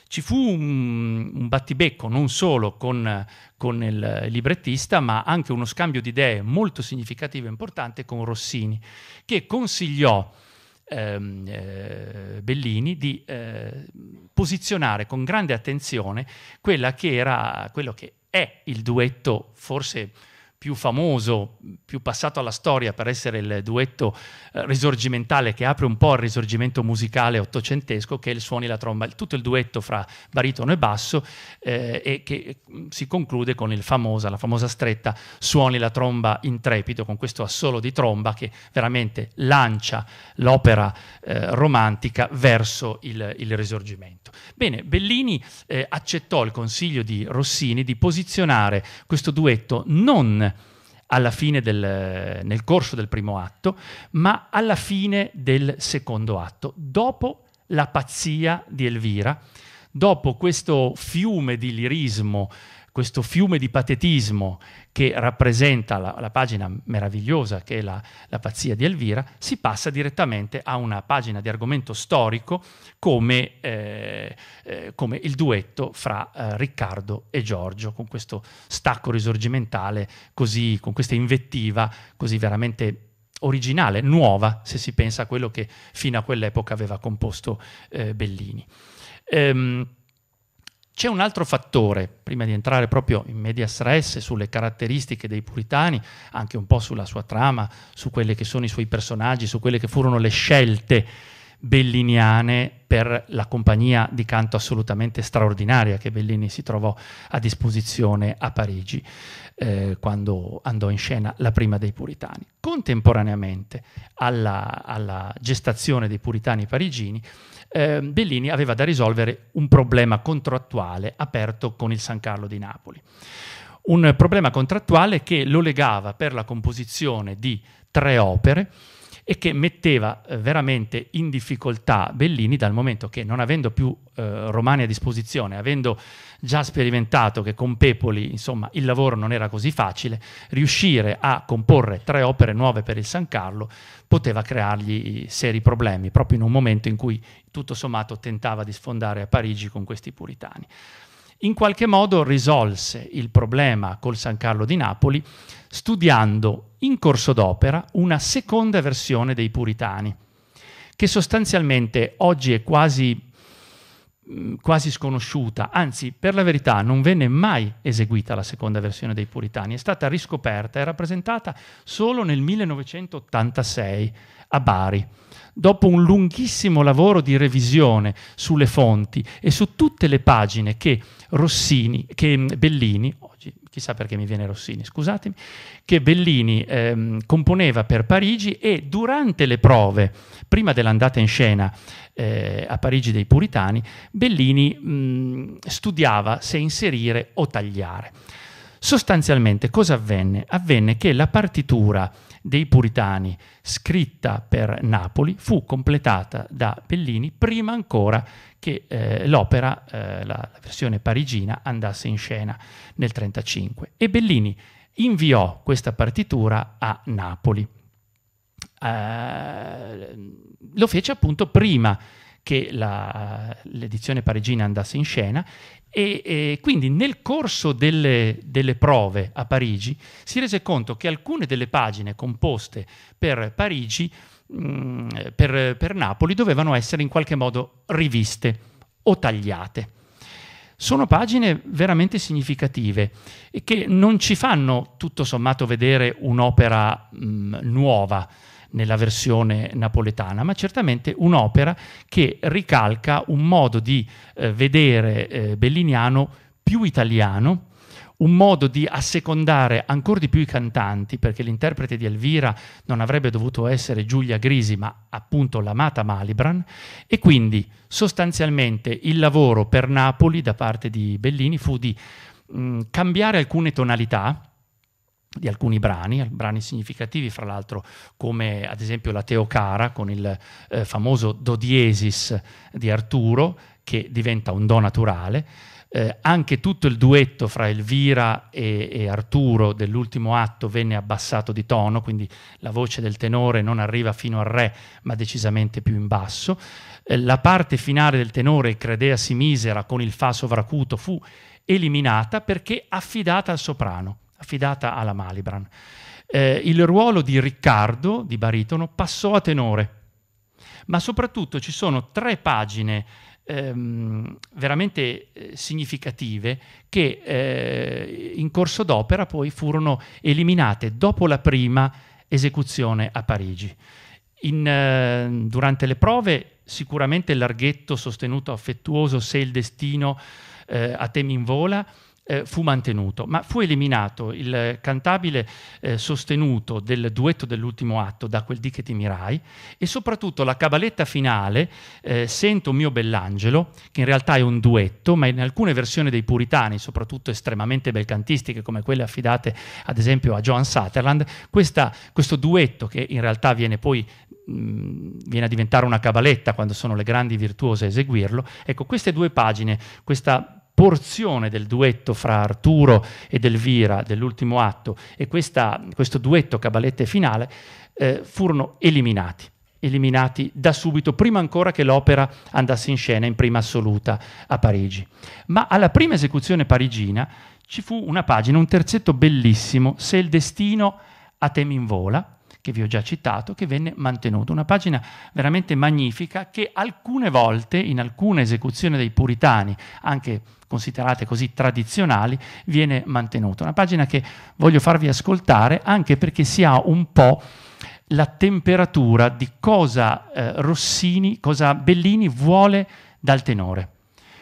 Ci fu un, un battibecco non solo con, con, il librettista, ma anche uno scambio di idee molto significativo e importante con Rossini, che consigliò ehm, eh, Bellini di eh, posizionare con grande attenzione quella che era, quello che è il duetto forse più famoso, più passato alla storia per essere il duetto eh, risorgimentale che apre un po' il risorgimento musicale ottocentesco, che è il suoni la tromba, tutto il duetto fra baritono e basso eh, e che eh, si conclude con famosa, la famosa stretta suoni la tromba intrepido, con questo assolo di tromba che veramente lancia l'opera eh, romantica verso il, il, risorgimento. Bene, Bellini eh, accettò il consiglio di Rossini di posizionare questo duetto non alla fine del, nel corso del primo atto, ma alla fine del secondo atto, dopo la pazzia di Elvira, dopo questo fiume di lirismo questo fiume di patetismo che rappresenta la, la pagina meravigliosa che è la, la, pazzia di Elvira, si passa direttamente a una pagina di argomento storico come, eh, eh, come il duetto fra eh, Riccardo e Giorgio, con questo stacco risorgimentale, così, con questa invettiva così veramente originale, nuova, se si pensa a quello che fino a quell'epoca aveva composto eh, Bellini. Ehm, c'è un altro fattore, prima di entrare proprio in media stress sulle caratteristiche dei puritani, anche un po' sulla sua trama, su quelli che sono i suoi personaggi, su quelle che furono le scelte belliniane per la compagnia di canto assolutamente straordinaria che Bellini si trovò a disposizione a Parigi eh, quando andò in scena la prima dei Puritani. Contemporaneamente alla, alla gestazione dei Puritani parigini, eh, Bellini aveva da risolvere un problema contrattuale aperto con il San Carlo di Napoli. Un problema contrattuale che lo legava per la composizione di tre opere, e che metteva eh, veramente in difficoltà Bellini dal momento che non avendo più eh, Romani a disposizione, avendo già sperimentato che con Pepoli insomma, il lavoro non era così facile, riuscire a comporre tre opere nuove per il San Carlo poteva creargli seri problemi, proprio in un momento in cui tutto sommato tentava di sfondare a Parigi con questi puritani in qualche modo risolse il problema col San Carlo di Napoli studiando in corso d'opera una seconda versione dei puritani, che sostanzialmente oggi è quasi, mm, quasi sconosciuta, anzi per la verità non venne mai eseguita la seconda versione dei puritani, è stata riscoperta e rappresentata solo nel 1986 a Bari dopo un lunghissimo lavoro di revisione sulle fonti e su tutte le pagine che Rossini, che mm, Bellini, oggi chissà perché mi viene Rossini, scusatemi, che Bellini ehm, componeva per Parigi e durante le prove, prima dell'andata in scena eh, a Parigi dei Puritani, Bellini mh, mm, studiava se inserire o tagliare. Sostanzialmente cosa avvenne? Avvenne che la partitura dei Puritani, scritta per Napoli, fu completata da Bellini prima ancora che eh, l'opera, eh, la, la versione parigina, andasse in scena nel 1935. E Bellini inviò questa partitura a Napoli. Uh, lo fece appunto prima che la, l'edizione parigina andasse in scena e, e quindi nel corso delle, delle, prove a Parigi si rese conto che alcune delle pagine composte per Parigi, mh, per, per Napoli, dovevano essere in qualche modo riviste o tagliate sono pagine veramente significative e che non ci fanno tutto sommato vedere un'opera mh, nuova, nella versione napoletana, ma certamente un'opera che ricalca un modo di eh, vedere eh, belliniano più italiano, un modo di assecondare ancora di più i cantanti, perché l'interprete di Elvira non avrebbe dovuto essere Giulia Grisi, ma appunto l'amata Malibran, e quindi sostanzialmente il lavoro per Napoli da parte di Bellini fu di mh, mm, cambiare alcune tonalità, di alcuni brani, brani significativi fra l'altro come ad esempio la Teocara con il eh, famoso Do diesis di Arturo che diventa un Do naturale, eh, anche tutto il duetto fra Elvira e, e, Arturo dell'ultimo atto venne abbassato di tono, quindi la voce del tenore non arriva fino al re ma decisamente più in basso, eh, la parte finale del tenore Credeasi misera con il fa sovracuto fu eliminata perché affidata al soprano affidata alla Malibran. Eh, il ruolo di Riccardo, di baritono, passò a tenore, ma soprattutto ci sono tre pagine ehm, veramente eh, significative che eh, in corso d'opera poi furono eliminate dopo la prima esecuzione a Parigi. In, eh, durante le prove sicuramente il larghetto sostenuto affettuoso Se il destino eh, a temi in vola eh, fu mantenuto, ma fu eliminato il cantabile eh, sostenuto del duetto dell'ultimo atto da quel di che ti mirai e soprattutto la cabaletta finale eh, Sento mio bell'angelo, che in realtà è un duetto, ma in alcune versioni dei puritani, soprattutto estremamente belcantistiche come quelle affidate ad esempio a Joan Sutherland, questa, questo duetto che in realtà viene poi viene a diventare una cabaletta quando sono le grandi virtuose a eseguirlo. Ecco, queste due pagine, questa porzione del duetto fra Arturo ed Elvira dell'ultimo atto e questa, questo duetto cabalette finale eh, furono eliminati eliminati da subito, prima ancora che l'opera andasse in scena in prima assoluta a Parigi. Ma alla prima esecuzione parigina ci fu una pagina, un terzetto bellissimo, Se il destino a te mi invola, che vi ho già citato, che venne mantenuto. Una pagina veramente magnifica che alcune volte, in alcune esecuzioni dei puritani, anche considerate così tradizionali, viene mantenuta. Una pagina che voglio farvi ascoltare anche perché si ha un po' la temperatura di cosa eh, Rossini, cosa Bellini vuole dal tenore.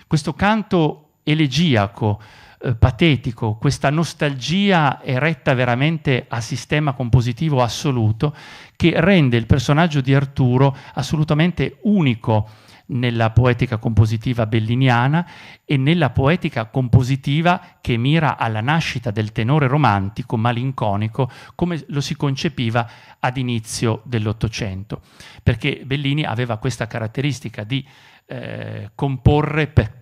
Questo canto elegiaco, eh, patetico, questa nostalgia eretta veramente a sistema compositivo assoluto che rende il personaggio di Arturo assolutamente unico nella poetica compositiva belliniana e nella poetica compositiva che mira alla nascita del tenore romantico malinconico come lo si concepiva ad inizio dell'Ottocento, perché Bellini aveva questa caratteristica di eh, comporre per,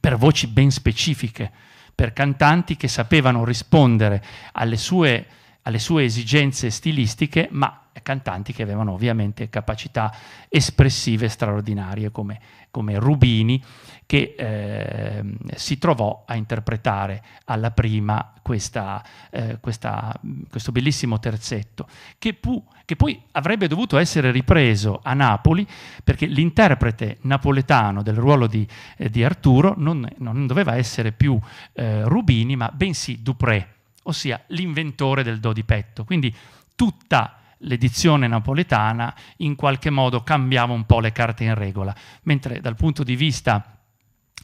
per voci ben specifiche per cantanti che sapevano rispondere alle sue alle sue esigenze stilistiche, ma cantanti che avevano ovviamente capacità espressive straordinarie come, come Rubini che eh, si trovò a interpretare alla prima questa, eh, questa, questo bellissimo terzetto che, pu, che, poi avrebbe dovuto essere ripreso a Napoli perché l'interprete napoletano del ruolo di, eh, di Arturo non, non, doveva essere più eh, Rubini ma bensì Dupré ossia l'inventore del do di petto. Quindi tutta l'edizione napoletana in qualche modo cambiava un po' le carte in regola, mentre dal punto di vista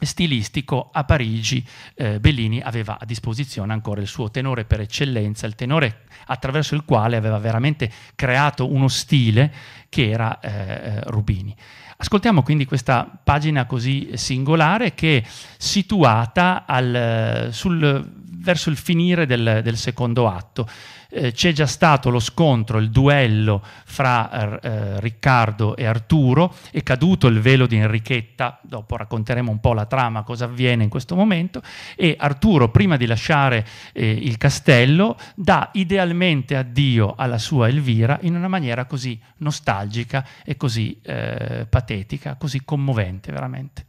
stilistico a Parigi eh, Bellini aveva a disposizione ancora il suo tenore per eccellenza, il tenore attraverso il quale aveva veramente creato uno stile che era eh, eh Rubini. Ascoltiamo quindi questa pagina così singolare che situata al, eh, sul verso il finire del, del secondo atto. Eh, c'è già stato lo scontro, il duello fra eh, eh, Riccardo e Arturo, è caduto il velo di Enrichetta, dopo racconteremo un po' la trama, cosa avviene in questo momento, e Arturo, prima di lasciare eh, il castello, dà idealmente addio alla sua Elvira in una maniera così nostalgica e così eh, patetica, così commovente veramente.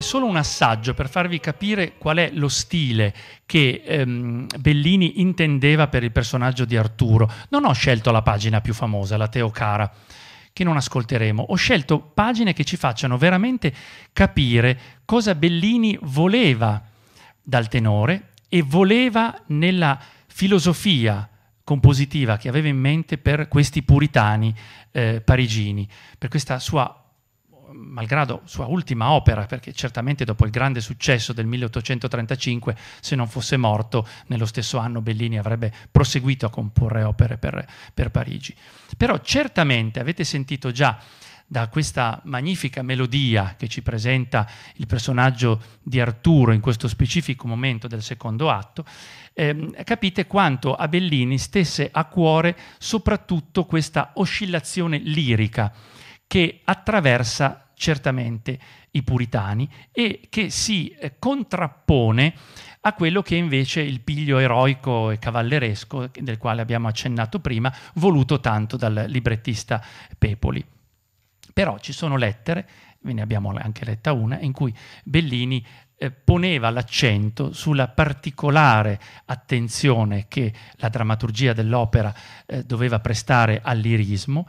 Solo un assaggio per farvi capire qual è lo stile che ehm, Bellini intendeva per il personaggio di Arturo. Non ho scelto la pagina più famosa, la Teocara, che non ascolteremo. Ho scelto pagine che ci facciano veramente capire cosa Bellini voleva dal tenore e voleva nella filosofia compositiva che aveva in mente per questi puritani eh, parigini, per questa sua malgrado sua ultima opera, perché certamente dopo il grande successo del 1835, se non fosse morto, nello stesso anno Bellini avrebbe proseguito a comporre opere per, per Parigi. Però certamente avete sentito già da questa magnifica melodia che ci presenta il personaggio di Arturo in questo specifico momento del secondo atto, ehm, capite quanto a Bellini stesse a cuore soprattutto questa oscillazione lirica che attraversa certamente i puritani e che si eh, contrappone a quello che invece il piglio eroico e cavalleresco, del quale abbiamo accennato prima, voluto tanto dal librettista Pepoli. Però ci sono lettere, ve ne abbiamo anche letta una, in cui Bellini eh, poneva l'accento sulla particolare attenzione che la drammaturgia dell'opera eh, doveva prestare all'irismo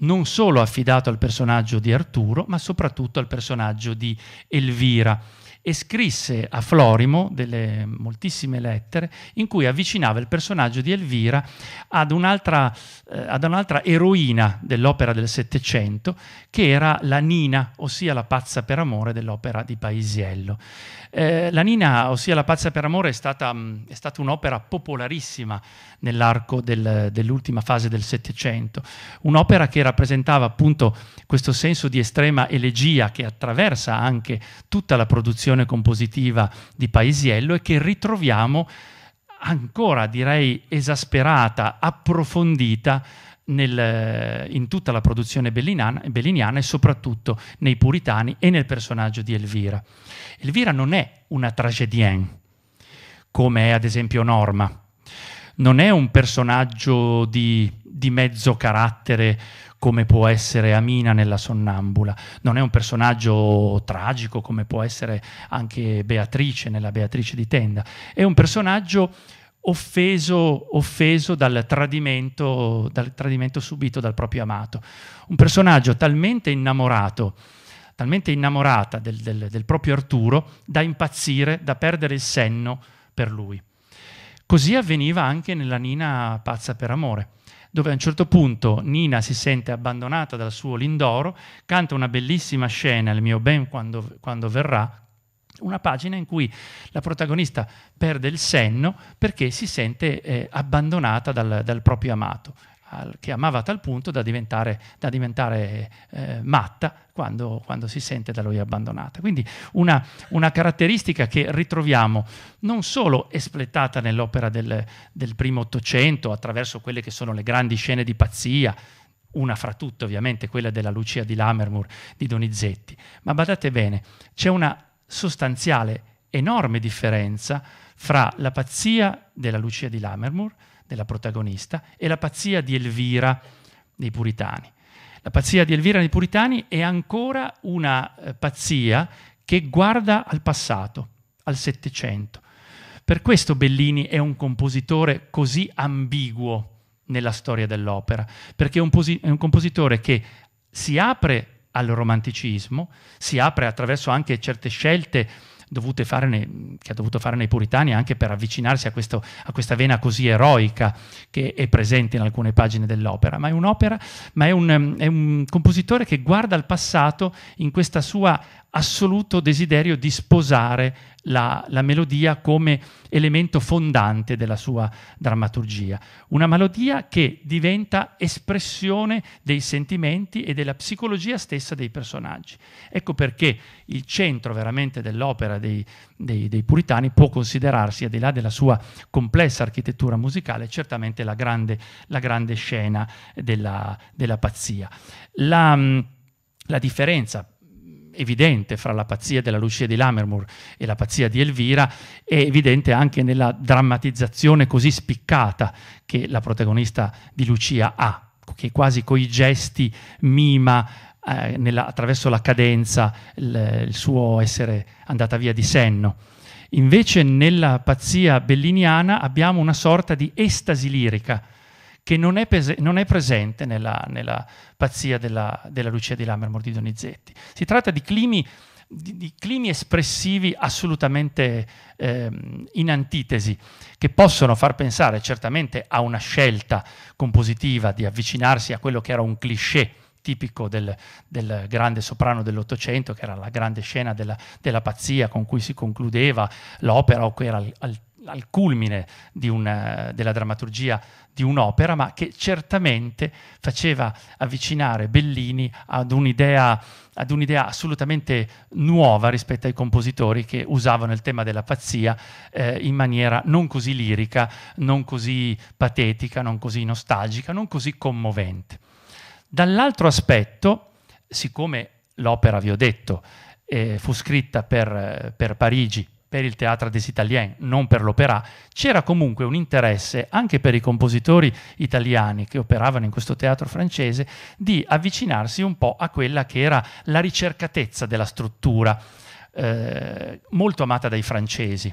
non solo affidato al personaggio di Arturo, ma soprattutto al personaggio di Elvira e scrisse a Florimo delle moltissime lettere in cui avvicinava il personaggio di Elvira ad un'altra, eh, ad un'altra eroina dell'opera del Settecento che era la Nina, ossia la pazza per amore dell'opera di Paisiello. Eh, la Nina, ossia la pazza per amore, è stata, mm, è stata un'opera popolarissima nell'arco del, dell'ultima fase del Settecento, un'opera che rappresentava appunto questo senso di estrema elegia che attraversa anche tutta la produzione compositiva di Paisiello e che ritroviamo ancora direi esasperata, approfondita nel, in tutta la produzione belliniana e soprattutto nei puritani e nel personaggio di Elvira. Elvira non è una tragedienne, come è ad esempio Norma, non è un personaggio di, di mezzo carattere come può essere Amina nella sonnambula, non è un personaggio tragico come può essere anche Beatrice nella Beatrice di Tenda, è un personaggio offeso, offeso dal, tradimento, dal tradimento subito dal proprio amato. Un personaggio talmente innamorato talmente innamorata del, del, del, proprio Arturo da impazzire, da perdere il senno per lui. Così avveniva anche nella Nina pazza per amore, dove a un certo punto Nina si sente abbandonata dal suo Lindoro, canta una bellissima scena, il mio ben quando, quando verrà, una pagina in cui la protagonista perde il senno perché si sente eh, abbandonata dal, dal proprio amato che amava a tal punto da diventare, da diventare eh, matta quando, quando, si sente da lui abbandonata. Quindi una, una caratteristica che ritroviamo non solo espletata nell'opera del, del primo Ottocento attraverso quelle che sono le grandi scene di pazzia, una fra tutte ovviamente quella della Lucia di Lammermoor di Donizetti, ma badate bene, c'è una sostanziale, enorme differenza fra la pazzia della Lucia di Lammermoor, della protagonista, e la pazzia di Elvira dei Puritani. La pazzia di Elvira dei Puritani è ancora una eh, pazzia che guarda al passato, al Settecento. Per questo Bellini è un compositore così ambiguo nella storia dell'opera, perché è un, è un compositore che si apre al romanticismo, si apre attraverso anche certe scelte dovute fare nei, che ha dovuto fare nei puritani anche per avvicinarsi a, questo, a, questa vena così eroica che è presente in alcune pagine dell'opera. Ma è un'opera, ma è un, è un compositore che guarda al passato in questo suo assoluto desiderio di sposare la, la, melodia come elemento fondante della sua drammaturgia. Una melodia che diventa espressione dei sentimenti e della psicologia stessa dei personaggi. Ecco perché il centro veramente dell'opera dei, dei, dei puritani può considerarsi, al di là della sua complessa architettura musicale, certamente la grande, la grande scena della, della pazzia. La, la differenza evidente fra la pazzia della Lucia di Lammermoor e la pazzia di Elvira, è evidente anche nella drammatizzazione così spiccata che la protagonista di Lucia ha, che quasi coi gesti mima eh, nella, attraverso la cadenza il, il suo essere andata via di senno. Invece nella pazzia belliniana abbiamo una sorta di estasi lirica, che non è, pese- non è presente nella, nella pazzia della, della, Lucia di Lammermoor di Donizetti. Si tratta di climi, di, di climi espressivi assolutamente eh, in antitesi, che possono far pensare certamente a una scelta compositiva di avvicinarsi a quello che era un cliché tipico del, del, grande soprano dell'Ottocento, che era la grande scena della, della, pazzia con cui si concludeva l'opera o che era al, al, al culmine una, eh, della drammaturgia di un'opera, ma che certamente faceva avvicinare Bellini ad un'idea, ad un'idea assolutamente nuova rispetto ai compositori che usavano il tema della pazzia eh, in maniera non così lirica, non così patetica, non così nostalgica, non così commovente. Dall'altro aspetto, siccome l'opera, vi ho detto, eh, fu scritta per, eh, per Parigi per il Teatro des Italiens, non per l'opera, c'era comunque un interesse anche per i compositori italiani che operavano in questo teatro francese di avvicinarsi un po' a quella che era la ricercatezza della struttura, eh, molto amata dai francesi.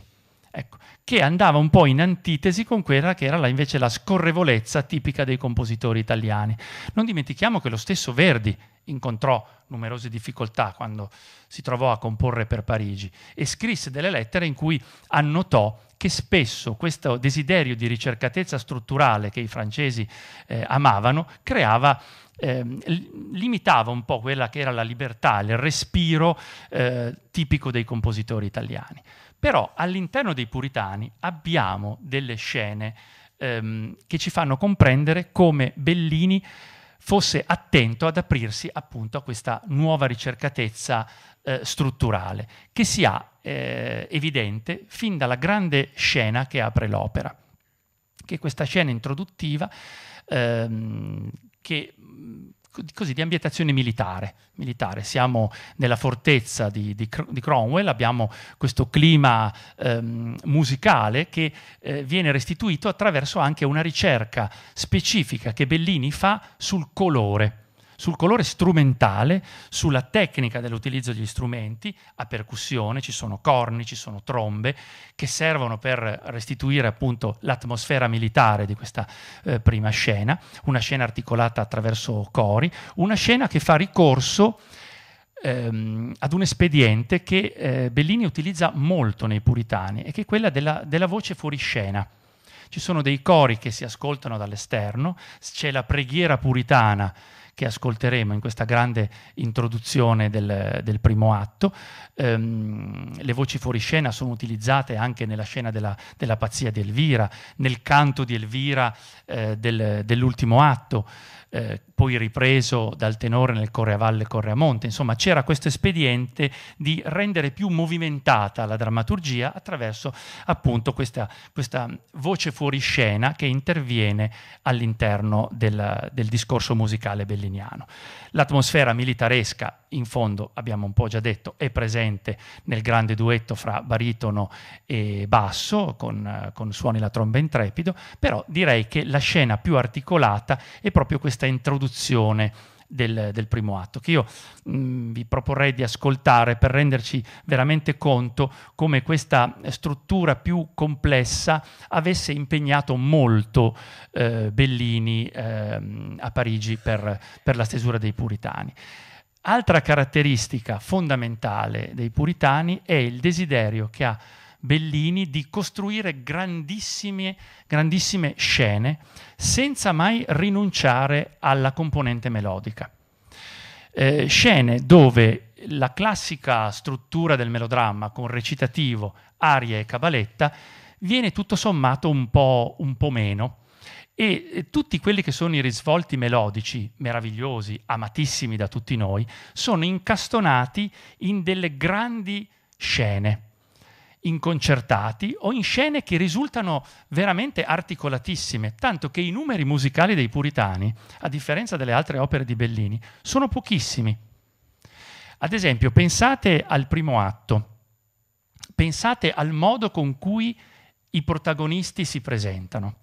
Ecco, che andava un po' in antitesi con quella che era la, invece la scorrevolezza tipica dei compositori italiani. Non dimentichiamo che lo stesso Verdi incontrò numerose difficoltà quando si trovò a comporre per Parigi e scrisse delle lettere in cui annotò che spesso questo desiderio di ricercatezza strutturale che i francesi eh, amavano creava eh, limitava un po' quella che era la libertà, il respiro eh, tipico dei compositori italiani. Però all'interno dei puritani abbiamo delle scene ehm, che ci fanno comprendere come Bellini fosse attento ad aprirsi appunto a questa nuova ricercatezza eh, strutturale che si ha eh, evidente fin dalla grande scena che apre l'opera, che è questa scena introduttiva ehm, che così, di ambientazione militare. militare. Siamo nella fortezza di, di, di Cromwell, abbiamo questo clima ehm, musicale che eh, viene restituito attraverso anche una ricerca specifica che Bellini fa sul colore sul colore strumentale, sulla tecnica dell'utilizzo degli strumenti, a percussione, ci sono corni, ci sono trombe, che servono per restituire appunto l'atmosfera militare di questa eh, prima scena, una scena articolata attraverso cori, una scena che fa ricorso ehm, ad un espediente che eh, Bellini utilizza molto nei Puritani, e che è quella della, della voce fuoriscena ci sono dei cori che si ascoltano dall'esterno, c'è la preghiera puritana che ascolteremo in questa grande introduzione del, del primo atto. Ehm, le voci fuoriscena sono utilizzate anche nella scena della, della, pazzia di Elvira, nel canto di Elvira eh, del, dell'ultimo atto. Eh, poi ripreso dal tenore nel Corre a Valle e Corre a Monte. Insomma, c'era questo espediente di rendere più movimentata la drammaturgia attraverso appunto questa, questa voce fuoriscena che interviene all'interno del, del discorso musicale belliniano. L'atmosfera militaresca in fondo abbiamo un po' già detto, è presente nel grande duetto fra baritono e basso, con, con suoni la tromba intrepido, però direi che la scena più articolata è proprio questa introduzione. Del, del, primo atto, che io mh, mm, vi proporrei di ascoltare per renderci veramente conto come questa struttura più complessa avesse impegnato molto eh, Bellini eh, a Parigi per, per la stesura dei puritani. Altra caratteristica fondamentale dei puritani è il desiderio che ha Bellini di costruire grandissime, grandissime scene senza mai rinunciare alla componente melodica. Eh, scene dove la classica struttura del melodramma con recitativo, aria e cabaletta viene tutto sommato un po', un po meno e, tutti quelli che sono i risvolti melodici, meravigliosi, amatissimi da tutti noi, sono incastonati in delle grandi scene in concertati o in scene che risultano veramente articolatissime, tanto che i numeri musicali dei puritani, a differenza delle altre opere di Bellini, sono pochissimi. Ad esempio, pensate al primo atto, pensate al modo con cui i protagonisti si presentano.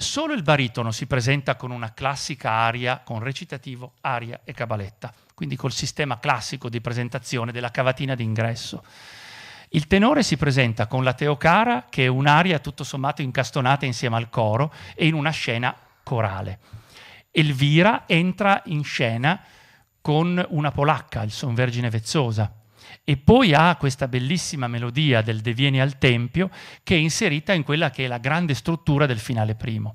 Solo il baritono si presenta con una classica aria, con recitativo, aria e cabaletta, quindi col sistema classico di presentazione della cavatina d'ingresso. Il tenore si presenta con la teocara, che è un'aria tutto sommato incastonata insieme al coro, e in una scena corale. Elvira entra in scena con una polacca, il Son Vergine Vezzosa, e poi ha questa bellissima melodia del Devieni al Tempio che è inserita in quella che è la grande struttura del finale primo.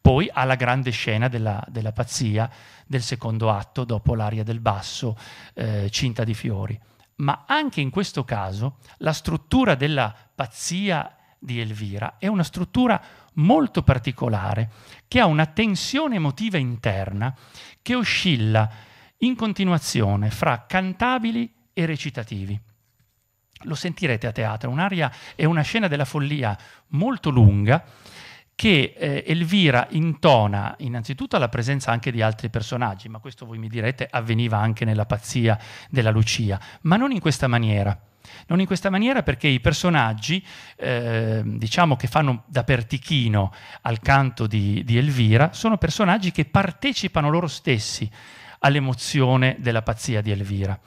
Poi ha la grande scena della, della pazzia del secondo atto, dopo l'aria del basso, eh, cinta di fiori. Ma anche in questo caso la struttura della pazzia di Elvira è una struttura molto particolare che ha una tensione emotiva interna che oscilla in continuazione fra cantabili e recitativi. Lo sentirete a teatro, un'aria è una scena della follia molto lunga che eh, Elvira intona innanzitutto alla presenza anche di altri personaggi, ma questo voi mi direte avveniva anche nella pazzia della Lucia, ma non in questa maniera. Non in questa maniera perché i personaggi, eh, diciamo che fanno da pertichino al canto di, di Elvira, sono personaggi che partecipano loro stessi all'emozione della pazzia di Elvira.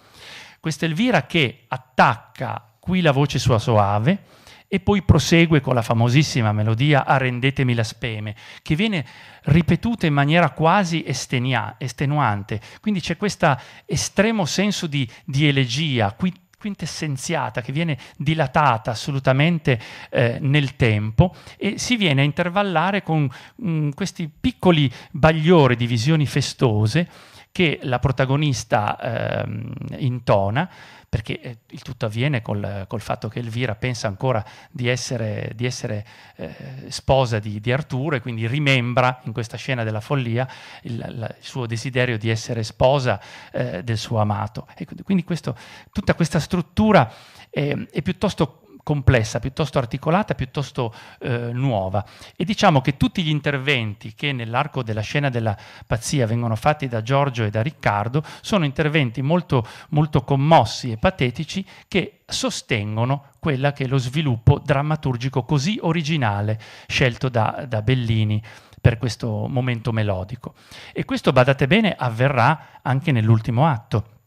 Questa Elvira che attacca qui la voce sua soave e poi prosegue con la famosissima melodia Arrendetemi la speme, che viene ripetuta in maniera quasi estenia, estenuante. Quindi c'è questo estremo senso di, di elegia, qui quintessenziata, che viene dilatata assolutamente eh, nel tempo e si viene a intervallare con mh, mm, questi piccoli bagliori di visioni festose che la protagonista ehm, intona, perché eh, il tutto avviene col, col, fatto che Elvira pensa ancora di essere, di essere eh, sposa di, di, Arturo e quindi rimembra in questa scena della follia il, la, il suo desiderio di essere sposa eh, del suo amato. E quindi questo, tutta questa struttura è, ehm, è piuttosto complessa, piuttosto articolata, piuttosto eh, nuova. E diciamo che tutti gli interventi che nell'arco della scena della pazzia vengono fatti da Giorgio e da Riccardo sono interventi molto, molto commossi e patetici che sostengono quella che è lo sviluppo drammaturgico così originale scelto da, da Bellini per questo momento melodico. E questo, badate bene, avverrà anche nell'ultimo atto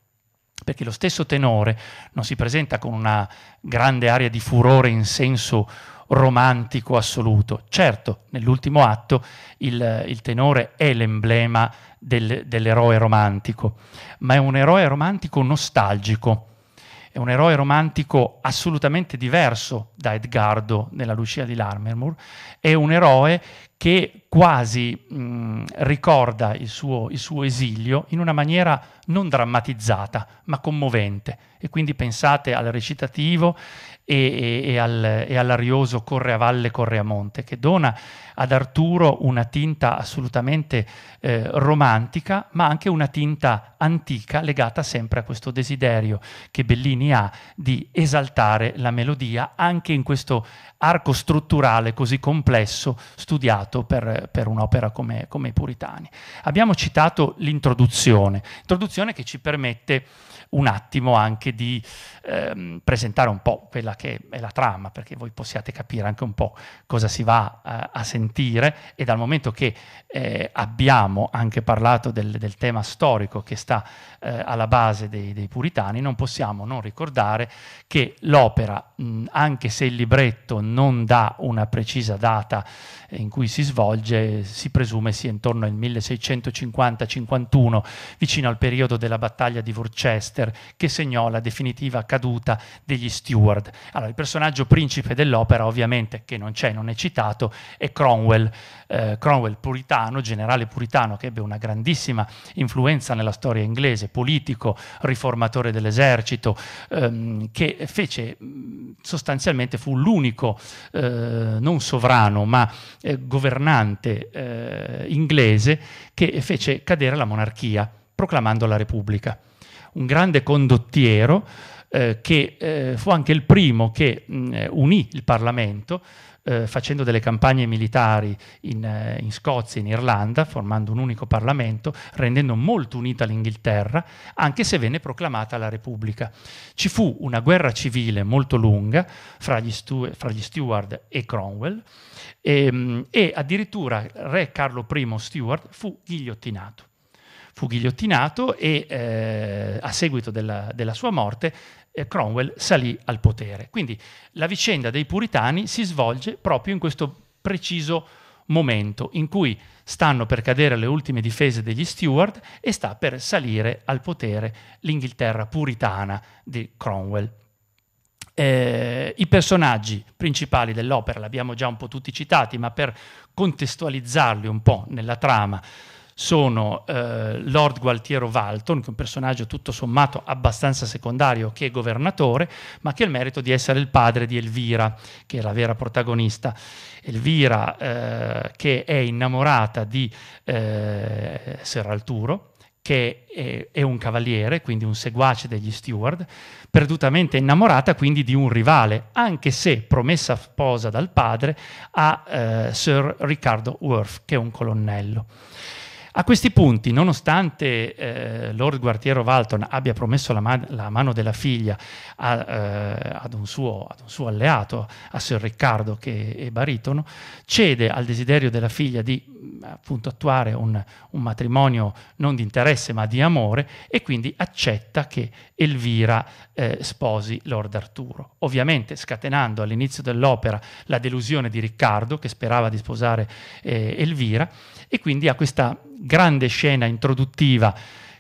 perché lo stesso tenore non si presenta con una grande aria di furore in senso romantico assoluto. Certo, nell'ultimo atto il, il tenore è l'emblema del, dell'eroe romantico, ma è un eroe romantico nostalgico, è un eroe romantico assolutamente diverso da Edgardo nella Lucia di Larmermoor, è un eroe che quasi mh, ricorda il suo, il suo, esilio in una maniera non drammatizzata, ma commovente. E quindi pensate al recitativo e, e, e, al, e all'arioso Corre a valle, corre a monte, che dona ad Arturo una tinta assolutamente eh, romantica, ma anche una tinta antica legata sempre a questo desiderio che Bellini ha di esaltare la melodia anche in questo arco strutturale così complesso studiato sbagliato per, per un'opera come, come, i Puritani. Abbiamo citato l'introduzione, introduzione che ci permette un attimo anche di ehm, presentare un po' quella che è la trama, perché voi possiate capire anche un po' cosa si va eh, a sentire e dal momento che eh, abbiamo anche parlato del, del, tema storico che sta eh, alla base dei, dei, puritani, non possiamo non ricordare che l'opera, mh, anche se il libretto non dà una precisa data eh, in cui si svolge, si presume sia intorno al 1650-51, vicino al periodo della battaglia di Worcester, che segnò la definitiva caduta degli Stuart. Allora, il personaggio principe dell'opera, ovviamente, che non c'è, non è citato, è Cromwell, eh, Cromwell puritano, generale puritano, che ebbe una grandissima influenza nella storia inglese, politico, riformatore dell'esercito, ehm, che fece sostanzialmente fu l'unico eh, non sovrano, ma eh, governante eh, inglese che fece cadere la monarchia, proclamando la Repubblica. Un grande condottiero eh, che eh, fu anche il primo che mh, eh, unì il Parlamento eh, facendo delle campagne militari in, eh, in, Scozia, in Irlanda, formando un unico Parlamento, rendendo molto unita l'Inghilterra, anche se venne proclamata la Repubblica. Ci fu una guerra civile molto lunga fra gli, Stu- fra gli Steward e Cromwell e, ehm, e addirittura re Carlo I Stuart fu ghigliottinato fu ghigliottinato e eh, a seguito della, della, sua morte eh, Cromwell salì al potere. Quindi la vicenda dei puritani si svolge proprio in questo preciso momento in cui stanno per cadere le ultime difese degli Stuart e sta per salire al potere l'Inghilterra puritana di Cromwell. Eh, I personaggi principali dell'opera, l'abbiamo già un po' tutti citati, ma per contestualizzarli un po' nella trama, sono eh, Lord Gualtiero Valton, che è un personaggio tutto sommato abbastanza secondario che è governatore, ma che ha il merito di essere il padre di Elvira, che è la vera protagonista. Elvira eh, che è innamorata di eh, Serralturo, che è, è, un cavaliere, quindi un seguace degli Steward, perdutamente innamorata quindi di un rivale, anche se promessa sposa dal padre a eh, Sir Riccardo Worth, che è un colonnello. A questi punti, nonostante eh, Lord Guartiero Walton abbia promesso la, man- la mano della figlia a, eh, ad, un suo, ad, un suo, alleato, a Sir Riccardo, che è baritono, cede al desiderio della figlia di mm, appunto, attuare un, un matrimonio non di interesse ma di amore e quindi accetta che Elvira eh, sposi Lord Arturo. Ovviamente scatenando all'inizio dell'opera la delusione di Riccardo che sperava di sposare eh, Elvira e quindi a questa grande scena introduttiva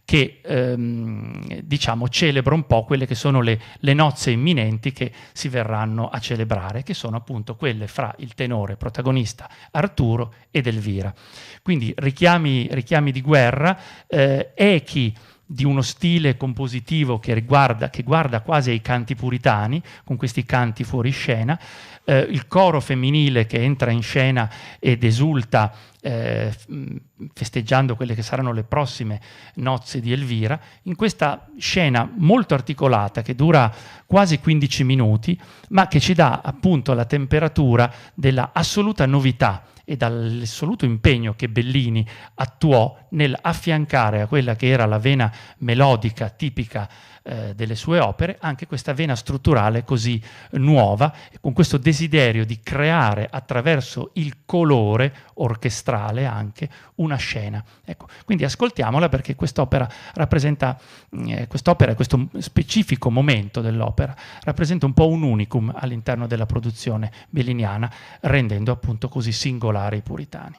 che ehm, diciamo celebra un po' quelle che sono le, le, nozze imminenti che si verranno a celebrare, che sono appunto quelle fra il tenore protagonista Arturo ed Elvira. Quindi richiami, richiami di guerra, eh, echi di uno stile compositivo che, riguarda, che guarda quasi ai canti puritani, con questi canti fuori scena, eh, il coro femminile che entra in scena ed esulta eh, festeggiando quelle che saranno le prossime nozze di Elvira, in questa scena molto articolata che dura quasi 15 minuti, ma che ci dà appunto la temperatura della assoluta novità e dall'assoluto impegno che Bellini attuò nell'affiancare a quella che era la vena melodica tipica eh, delle sue opere anche questa vena strutturale così nuova, con questo desiderio di creare attraverso il colore orchestrale anche una scena. Ecco, quindi ascoltiamola perché quest'opera rappresenta, eh, quest'opera, questo specifico momento dell'opera, rappresenta un po' un unicum all'interno della produzione belliniana, rendendo appunto così singolari i puritani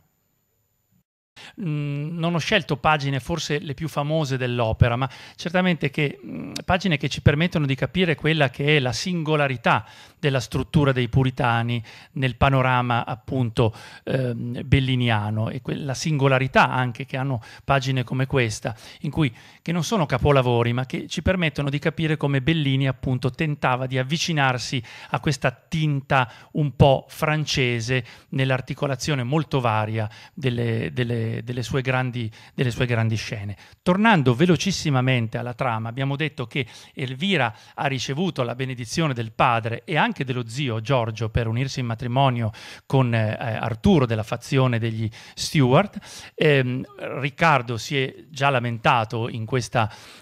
non ho scelto pagine forse le più famose dell'opera, ma certamente che, pagine che ci permettono di capire quella che è la singolarità della struttura dei puritani nel panorama appunto ehm, belliniano e que- la singolarità anche che hanno pagine come questa, in cui, che non sono capolavori, ma che ci permettono di capire come Bellini appunto tentava di avvicinarsi a questa tinta un po' francese nell'articolazione molto varia delle, delle delle, sue grandi, delle, sue grandi, scene. Tornando velocissimamente alla trama, abbiamo detto che Elvira ha ricevuto la benedizione del padre e anche dello zio Giorgio per unirsi in matrimonio con eh, Arturo della fazione degli Stuart. Eh, Riccardo si è già lamentato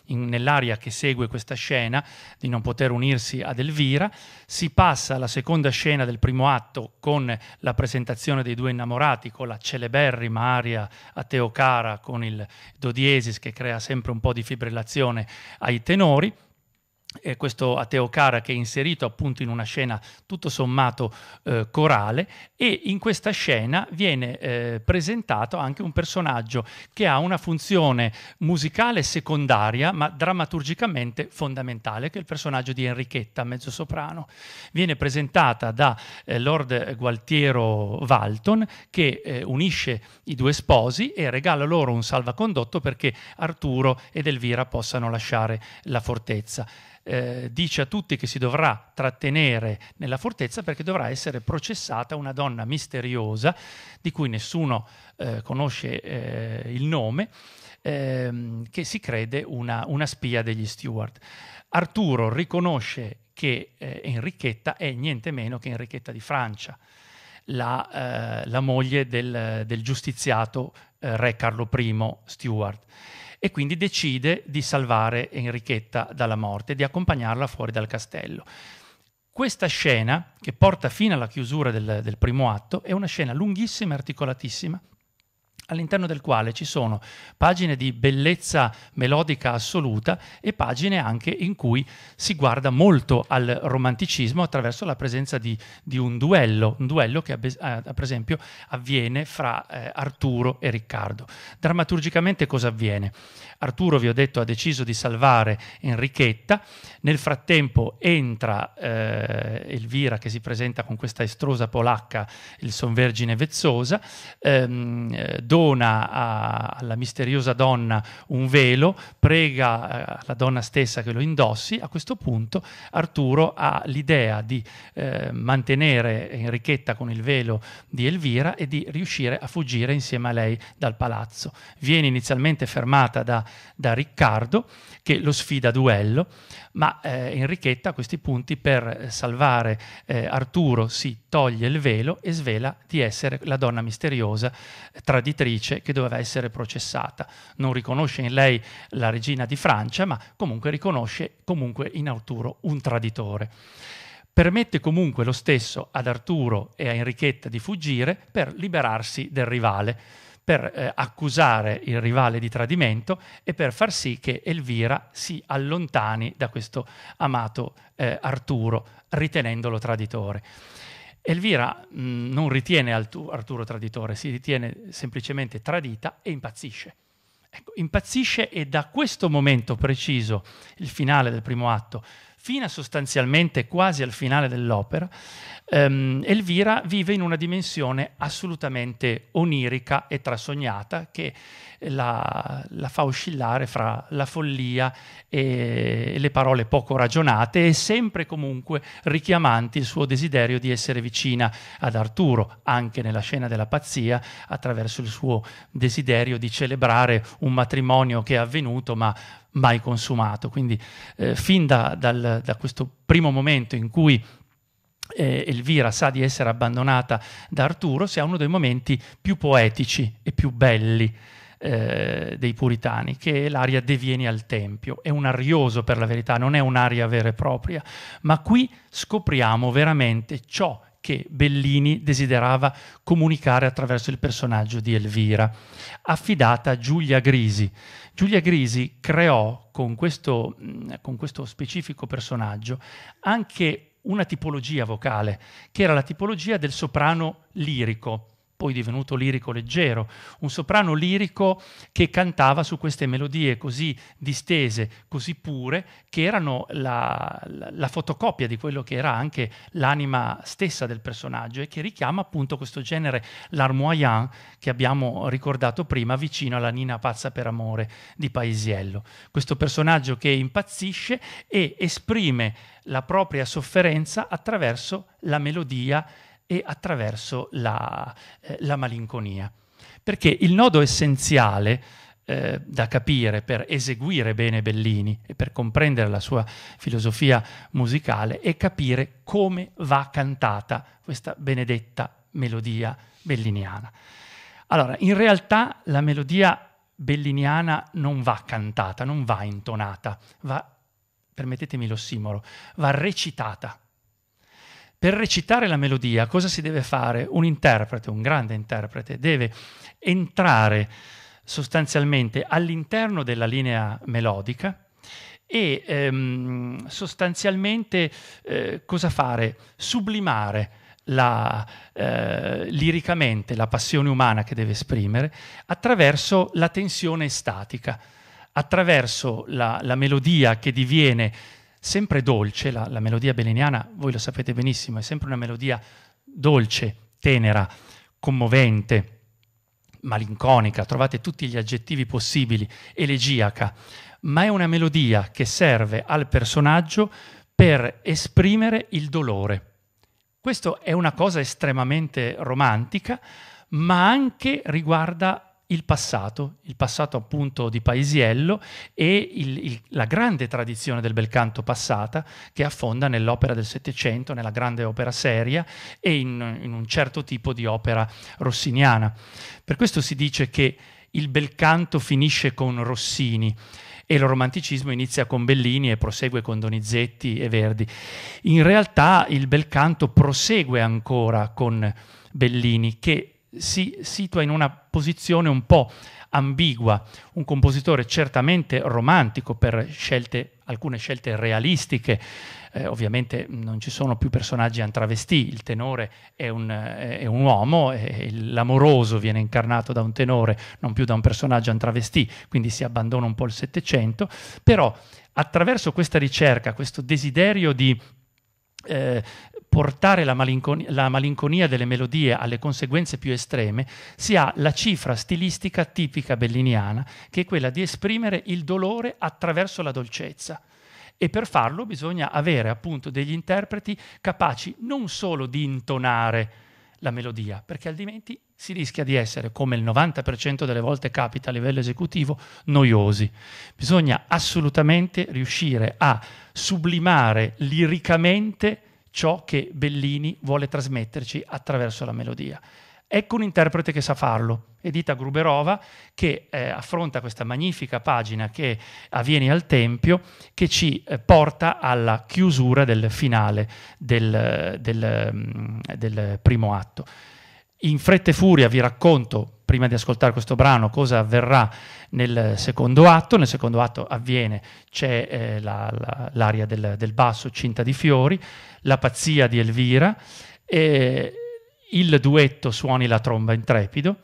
nell'aria che segue questa scena di non poter unirsi ad Elvira si passa alla seconda scena del primo atto con la presentazione dei due innamorati, con la celeberrima aria a Teocara, con il do diesis che crea sempre un po' di fibrillazione ai tenori, eh, questo Ateo Cara che è inserito appunto in una scena tutto sommato eh, corale e in questa scena viene eh, presentato anche un personaggio che ha una funzione musicale secondaria ma drammaturgicamente fondamentale che è il personaggio di Enrichetta, mezzosoprano. Viene presentata da eh, Lord Gualtiero Walton che eh, unisce i due sposi e regala loro un salvacondotto perché Arturo ed Elvira possano lasciare la fortezza eh, dice a tutti che si dovrà trattenere nella fortezza perché dovrà essere processata una donna misteriosa di cui nessuno eh, conosce eh, il nome, ehm, che si crede una, una, spia degli Stuart. Arturo riconosce che eh, Enrichetta è niente meno che Enrichetta di Francia. La, eh, la moglie del, del giustiziato eh, re Carlo I Stuart e quindi decide di salvare Enrichetta dalla morte, di accompagnarla fuori dal castello. Questa scena, che porta fino alla chiusura del, del primo atto, è una scena lunghissima e articolatissima, all'interno del quale ci sono pagine di bellezza melodica assoluta e pagine anche in cui si guarda molto al romanticismo attraverso la presenza di, di un duello, un duello che per eh, esempio avviene fra eh, Arturo e Riccardo. Drammaturgicamente cosa avviene? Arturo, vi ho detto, ha deciso di salvare Enrichetta, nel frattempo entra eh, Elvira che si presenta con questa estrosa polacca, il Sonvergine Vezzosa, ehm, eh, dona a, alla misteriosa donna un velo, prega eh, la donna stessa che lo indossi, a questo punto Arturo ha l'idea di eh, mantenere Enrichetta con il velo di Elvira e di riuscire a fuggire insieme a lei dal palazzo. Viene inizialmente fermata da da Riccardo che lo sfida a duello, ma eh, Enrichetta a questi punti per eh, salvare eh, Arturo si toglie il velo e svela di essere la donna misteriosa, eh, traditrice che doveva essere processata. Non riconosce in lei la regina di Francia, ma comunque riconosce comunque in Arturo un traditore permette comunque lo stesso ad Arturo e a Enrichetta di fuggire per liberarsi del rivale per eh, accusare il rivale di tradimento e per far sì che Elvira si allontani da questo amato eh, Arturo, ritenendolo traditore. Elvira mh, mm, non ritiene Arturo traditore, si ritiene semplicemente tradita e impazzisce. Ecco, impazzisce e da questo momento preciso, il finale del primo atto, fino a sostanzialmente quasi al finale dell'opera, ehm, Elvira vive in una dimensione assolutamente onirica e trasognata che eh, la, la, fa oscillare fra la follia e le parole poco ragionate e sempre comunque richiamanti il suo desiderio di essere vicina ad Arturo, anche nella scena della pazzia, attraverso il suo desiderio di celebrare un matrimonio che è avvenuto ma mai consumato. Quindi eh, fin da, dal, da questo primo momento in cui eh, Elvira sa di essere abbandonata da Arturo, sia uno dei momenti più poetici e più belli eh, dei puritani, che è l'aria Devieni al Tempio. È un arioso per la verità, non è un'aria vera e propria, ma qui scopriamo veramente ciò che Bellini desiderava comunicare attraverso il personaggio di Elvira, affidata a Giulia Grisi. Giulia Grisi creò con questo, con questo specifico personaggio anche una tipologia vocale, che era la tipologia del soprano lirico, poi divenuto lirico leggero, un soprano lirico che cantava su queste melodie così distese, così pure, che erano la, la, la fotocopia di quello che era anche l'anima stessa del personaggio e che richiama appunto questo genere larmoyant che abbiamo ricordato prima vicino alla Nina pazza per amore di Paisiello. Questo personaggio che impazzisce e esprime la propria sofferenza attraverso la melodia e attraverso la, eh, la malinconia. Perché il nodo essenziale eh, da capire per eseguire bene Bellini e per comprendere la sua filosofia musicale è capire come va cantata questa benedetta melodia belliniana. Allora, in realtà la melodia belliniana non va cantata, non va intonata, va, permettetemi l'ossimoro, va recitata per recitare la melodia cosa si deve fare? Un interprete, un grande interprete, deve entrare sostanzialmente all'interno della linea melodica e ehm, sostanzialmente eh, cosa fare? Sublimare la, eh, liricamente la passione umana che deve esprimere attraverso la tensione statica, attraverso la, la melodia che diviene sempre dolce, la, la melodia beleniana, voi lo sapete benissimo, è sempre una melodia dolce, tenera, commovente, malinconica, trovate tutti gli aggettivi possibili, elegiaca, ma è una melodia che serve al personaggio per esprimere il dolore. Questa è una cosa estremamente romantica, ma anche riguarda il passato, il passato appunto di Paisiello e il, il, la grande tradizione del bel canto passata che affonda nell'opera del Settecento, nella grande opera seria e in, in un certo tipo di opera rossiniana. Per questo si dice che il bel canto finisce con Rossini e il romanticismo inizia con Bellini e prosegue con Donizetti e Verdi. In realtà il bel canto prosegue ancora con Bellini che si situa in una posizione un po' ambigua, un compositore certamente romantico per scelte, alcune scelte realistiche, eh, ovviamente non ci sono più personaggi antravestì, il tenore è un, eh, è un uomo, è, eh, l'amoroso viene incarnato da un tenore, non più da un personaggio antravestì, quindi si abbandona un po' il Settecento, però attraverso questa ricerca, questo desiderio di eh, portare la malinconia, la malinconia, delle melodie alle conseguenze più estreme, si ha la cifra stilistica tipica belliniana, che è quella di esprimere il dolore attraverso la dolcezza. E per farlo bisogna avere appunto degli interpreti capaci non solo di intonare la melodia, perché altrimenti si rischia di essere, come il 90% delle volte capita a livello esecutivo, noiosi. Bisogna assolutamente riuscire a sublimare liricamente ciò che Bellini vuole trasmetterci attraverso la melodia. Ecco un interprete che sa farlo, Edita Gruberova, che eh, affronta questa magnifica pagina che avviene al Tempio, che ci eh, porta alla chiusura del finale del, del, mm, del primo atto. In fretta e furia vi racconto, prima di ascoltare questo brano, cosa avverrà nel secondo atto. Nel secondo atto avviene, c'è eh, la, la, l'aria del, del, basso cinta di fiori, la pazzia di Elvira, eh, il duetto suoni la tromba intrepido,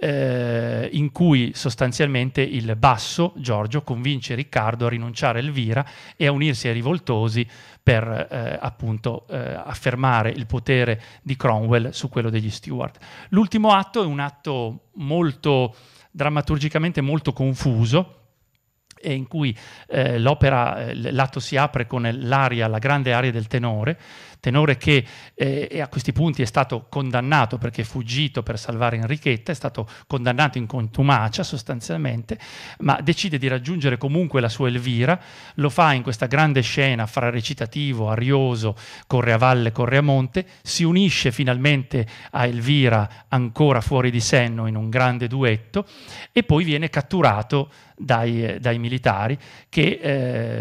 eh, in cui sostanzialmente il basso Giorgio convince Riccardo a rinunciare a Elvira e a unirsi ai rivoltosi per eh, appunto eh, affermare il potere di Cromwell su quello degli Stuart. L'ultimo atto è un atto molto drammaturgicamente molto confuso in cui eh, l'opera, eh, l'atto si apre con l'aria, la grande aria del tenore, tenore che eh, a questi punti è stato condannato perché è fuggito per salvare Enrichetta, è stato condannato in contumacia sostanzialmente, ma decide di raggiungere comunque la sua Elvira, lo fa in questa grande scena fra recitativo, arioso, corre a valle, corre a monte, si unisce finalmente a Elvira ancora fuori di senno in un grande duetto e poi viene catturato dai, eh, dai militari che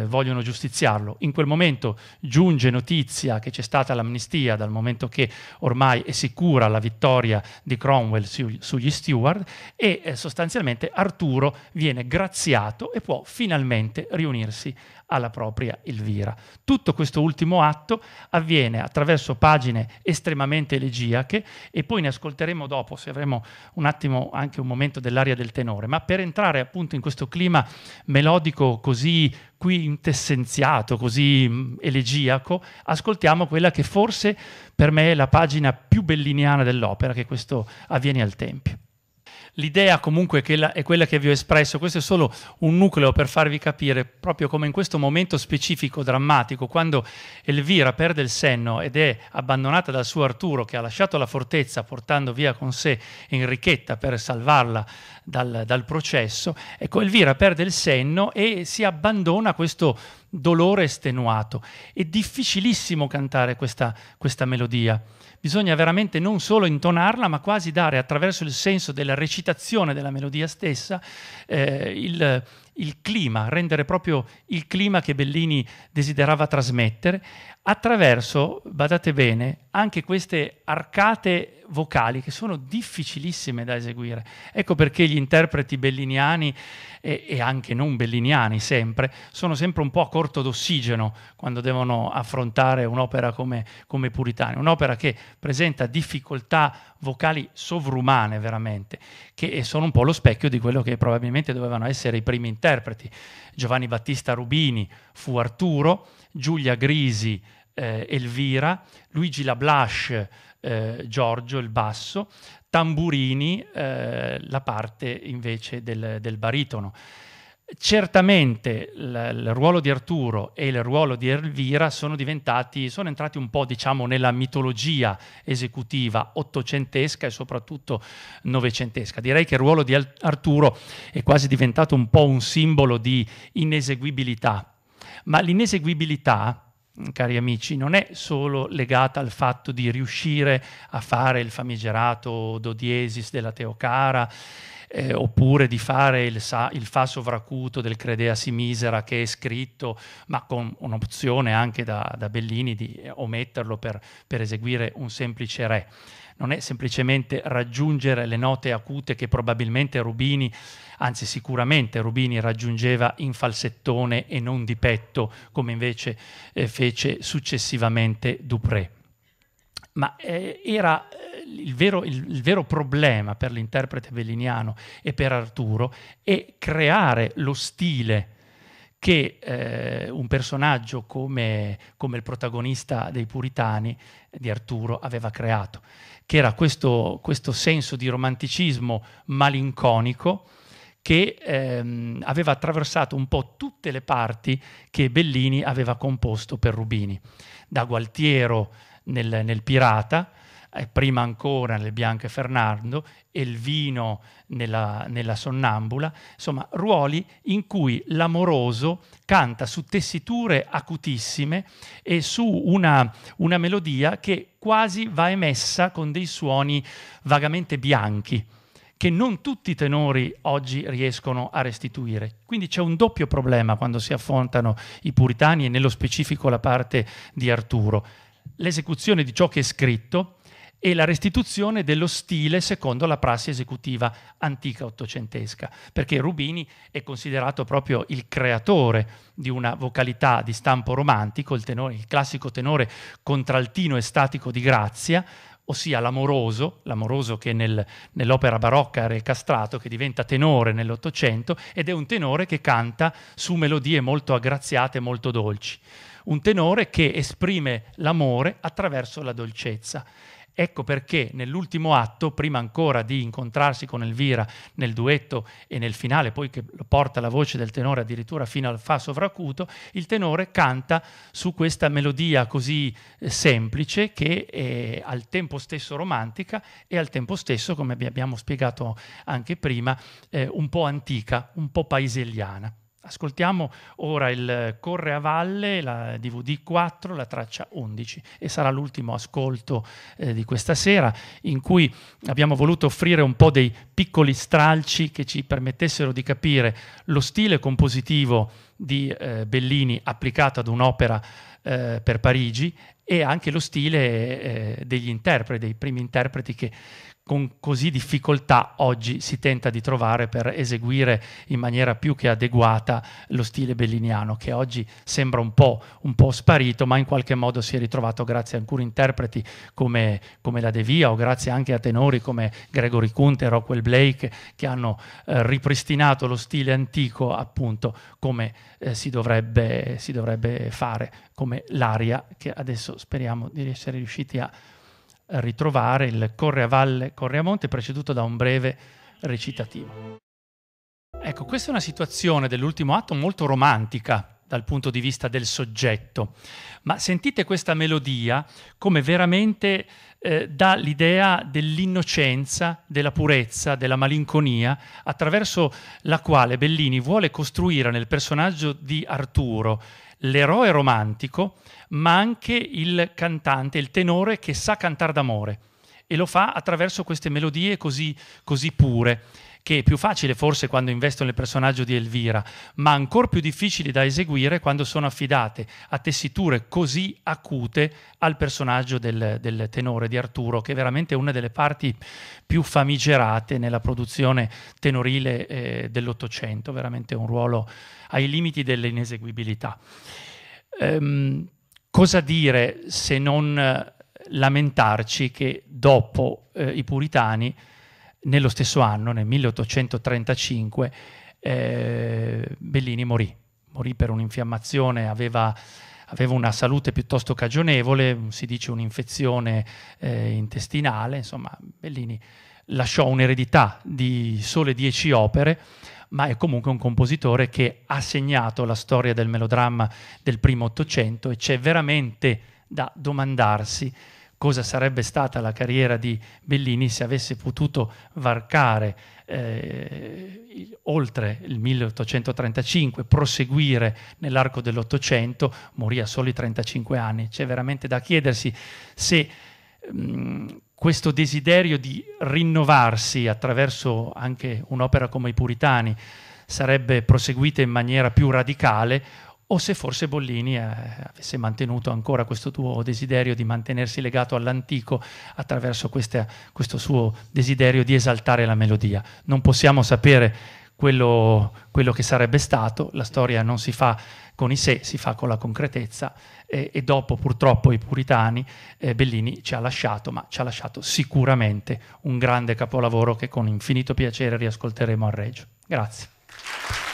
eh, vogliono giustiziarlo. In quel momento giunge notizia che c'è stata l'amnistia, dal momento che ormai è sicura la vittoria di Cromwell su, sugli Stuart e eh, sostanzialmente Arturo viene graziato e può finalmente riunirsi alla propria Elvira. Tutto questo ultimo atto avviene attraverso pagine estremamente elegiache e poi ne ascolteremo dopo se avremo un attimo anche un momento dell'aria del tenore, ma per entrare appunto in questo clima melodico così quintessenziato, così mm, elegiaco, ascoltiamo quella che forse per me è la pagina più belliniana dell'opera, che questo avviene al Tempio l'idea comunque è quella che vi ho espresso, questo è solo un nucleo per farvi capire proprio come in questo momento specifico, drammatico, quando Elvira perde il senno ed è abbandonata dal suo Arturo che ha lasciato la fortezza portando via con sé Enrichetta per salvarla dal, dal processo, ecco Elvira perde il senno e si abbandona a questo dolore estenuato. È difficilissimo cantare questa, questa melodia bisogna veramente non solo intonarla, ma quasi dare attraverso il senso della recitazione della melodia stessa eh, il, il clima, rendere proprio il clima che Bellini desiderava trasmettere attraverso, badate bene, anche queste arcate vocali che sono difficilissime da eseguire. Ecco perché gli interpreti belliniani e, e anche non belliniani sempre sono sempre un po' a corto d'ossigeno quando devono affrontare un'opera come, come Puritani, un'opera che presenta difficoltà vocali sovrumane veramente, che sono un po' lo specchio di quello che probabilmente dovevano essere i primi interpreti. Giovanni Battista Rubini fu Arturo, Giulia Grisi eh, Elvira, Luigi Lablache eh, Giorgio il basso, Tamburini eh, la parte invece del, del baritono. Certamente il, il, ruolo di Arturo e il ruolo di Elvira sono diventati, sono entrati un po' diciamo nella mitologia esecutiva ottocentesca e soprattutto novecentesca. Direi che il ruolo di Arturo è quasi diventato un po' un simbolo di ineseguibilità, ma l'ineseguibilità cari amici, non è solo legata al fatto di riuscire a fare il famigerato do diesis della Teocara, eh, oppure di fare il, sa, il fa sovracuto del credea si Misera che è scritto, ma con un'opzione anche da, da Bellini di eh, ometterlo per, per eseguire un semplice re non è semplicemente raggiungere le note acute che probabilmente Rubini, anzi sicuramente Rubini raggiungeva in falsettone e non di petto, come invece eh, fece successivamente Dupré. Ma eh, era eh, il vero, il, il vero problema per l'interprete belliniano e per Arturo è creare lo stile che eh, un personaggio come, come, il protagonista dei Puritani di Arturo aveva creato, che era questo, questo senso di romanticismo malinconico che ehm, aveva attraversato un po' tutte le parti che Bellini aveva composto per Rubini, da Gualtiero nel, nel Pirata, eh, prima ancora nel Bianco e Fernando, e il vino nella, nella Sonnambula, insomma ruoli in cui l'amoroso canta su tessiture acutissime e su una, una melodia che quasi va emessa con dei suoni vagamente bianchi che non tutti i tenori oggi riescono a restituire. Quindi c'è un doppio problema quando si affrontano i puritani e nello specifico la parte di Arturo. L'esecuzione di ciò che è scritto e la restituzione dello stile secondo la prassi esecutiva antica ottocentesca, perché Rubini è considerato proprio il creatore di una vocalità di stampo romantico, il, tenore, il classico tenore contraltino e statico di Grazia, ossia l'amoroso, l'amoroso che nel, nell'opera barocca era il castrato, che diventa tenore nell'Ottocento, ed è un tenore che canta su melodie molto aggraziate, molto dolci. Un tenore che esprime l'amore attraverso la dolcezza Ecco perché nell'ultimo atto, prima ancora di incontrarsi con Elvira nel duetto e nel finale, poi che porta la voce del tenore addirittura fino al fa sovracuto, il tenore canta su questa melodia così eh, semplice che è al tempo stesso romantica e al tempo stesso, come abbiamo spiegato anche prima, eh, un po' antica, un po' paeselliana. Ascoltiamo ora il Corre a Valle, la DVD 4, la traccia 11 e sarà l'ultimo ascolto eh, di questa sera in cui abbiamo voluto offrire un po' dei piccoli stralci che ci permettessero di capire lo stile compositivo di eh, Bellini applicato ad un'opera eh, per Parigi e anche lo stile eh, degli interpreti, dei primi interpreti che con così difficoltà oggi si tenta di trovare per eseguire in maniera più che adeguata lo stile belliniano, che oggi sembra un po', un po sparito, ma in qualche modo si è ritrovato grazie a alcuni interpreti come, come la De Via o grazie anche a tenori come Gregory Kunte e Rockwell Blake, che hanno eh, ripristinato lo stile antico appunto come eh, si, dovrebbe, si dovrebbe fare, come l'aria che adesso speriamo di essere riusciti a ritrovare il Corre a Valle, Corre a Monte, preceduto da un breve recitativo. Ecco, questa è una situazione dell'ultimo atto molto romantica dal punto di vista del soggetto, ma sentite questa melodia come veramente eh, dà l'idea dell'innocenza, della purezza, della malinconia, attraverso la quale Bellini vuole costruire nel personaggio di Arturo l'eroe romantico, ma anche il cantante, il tenore che sa cantare d'amore e lo fa attraverso queste melodie così, così pure che è più facile forse quando investono nel personaggio di Elvira, ma ancora più difficili da eseguire quando sono affidate a tessiture così acute al personaggio del, del tenore di Arturo, che è veramente una delle parti più famigerate nella produzione tenorile eh, dell'Ottocento, veramente un ruolo ai limiti dell'ineseguibilità. Ehm, cosa dire se non eh, lamentarci che dopo eh, i puritani nello stesso anno, nel 1835, eh, Bellini morì. Morì per un'infiammazione, aveva, aveva, una salute piuttosto cagionevole, si dice un'infezione eh, intestinale, insomma Bellini lasciò un'eredità di sole dieci opere, ma è comunque un compositore che ha segnato la storia del melodramma del primo Ottocento e c'è veramente da domandarsi cosa sarebbe stata la carriera di Bellini se avesse potuto varcare eh, oltre il 1835, proseguire nell'arco dell'Ottocento, morì a soli 35 anni. C'è veramente da chiedersi se mh, mm, questo desiderio di rinnovarsi attraverso anche un'opera come i Puritani sarebbe proseguita in maniera più radicale o se forse Bollini eh, avesse mantenuto ancora questo tuo desiderio di mantenersi legato all'antico attraverso questa, questo suo desiderio di esaltare la melodia. Non possiamo sapere quello, quello, che sarebbe stato, la storia non si fa con i sé, si fa con la concretezza eh, e dopo purtroppo i puritani eh, Bellini ci ha lasciato, ma ci ha lasciato sicuramente un grande capolavoro che con infinito piacere riascolteremo a Reggio. Grazie.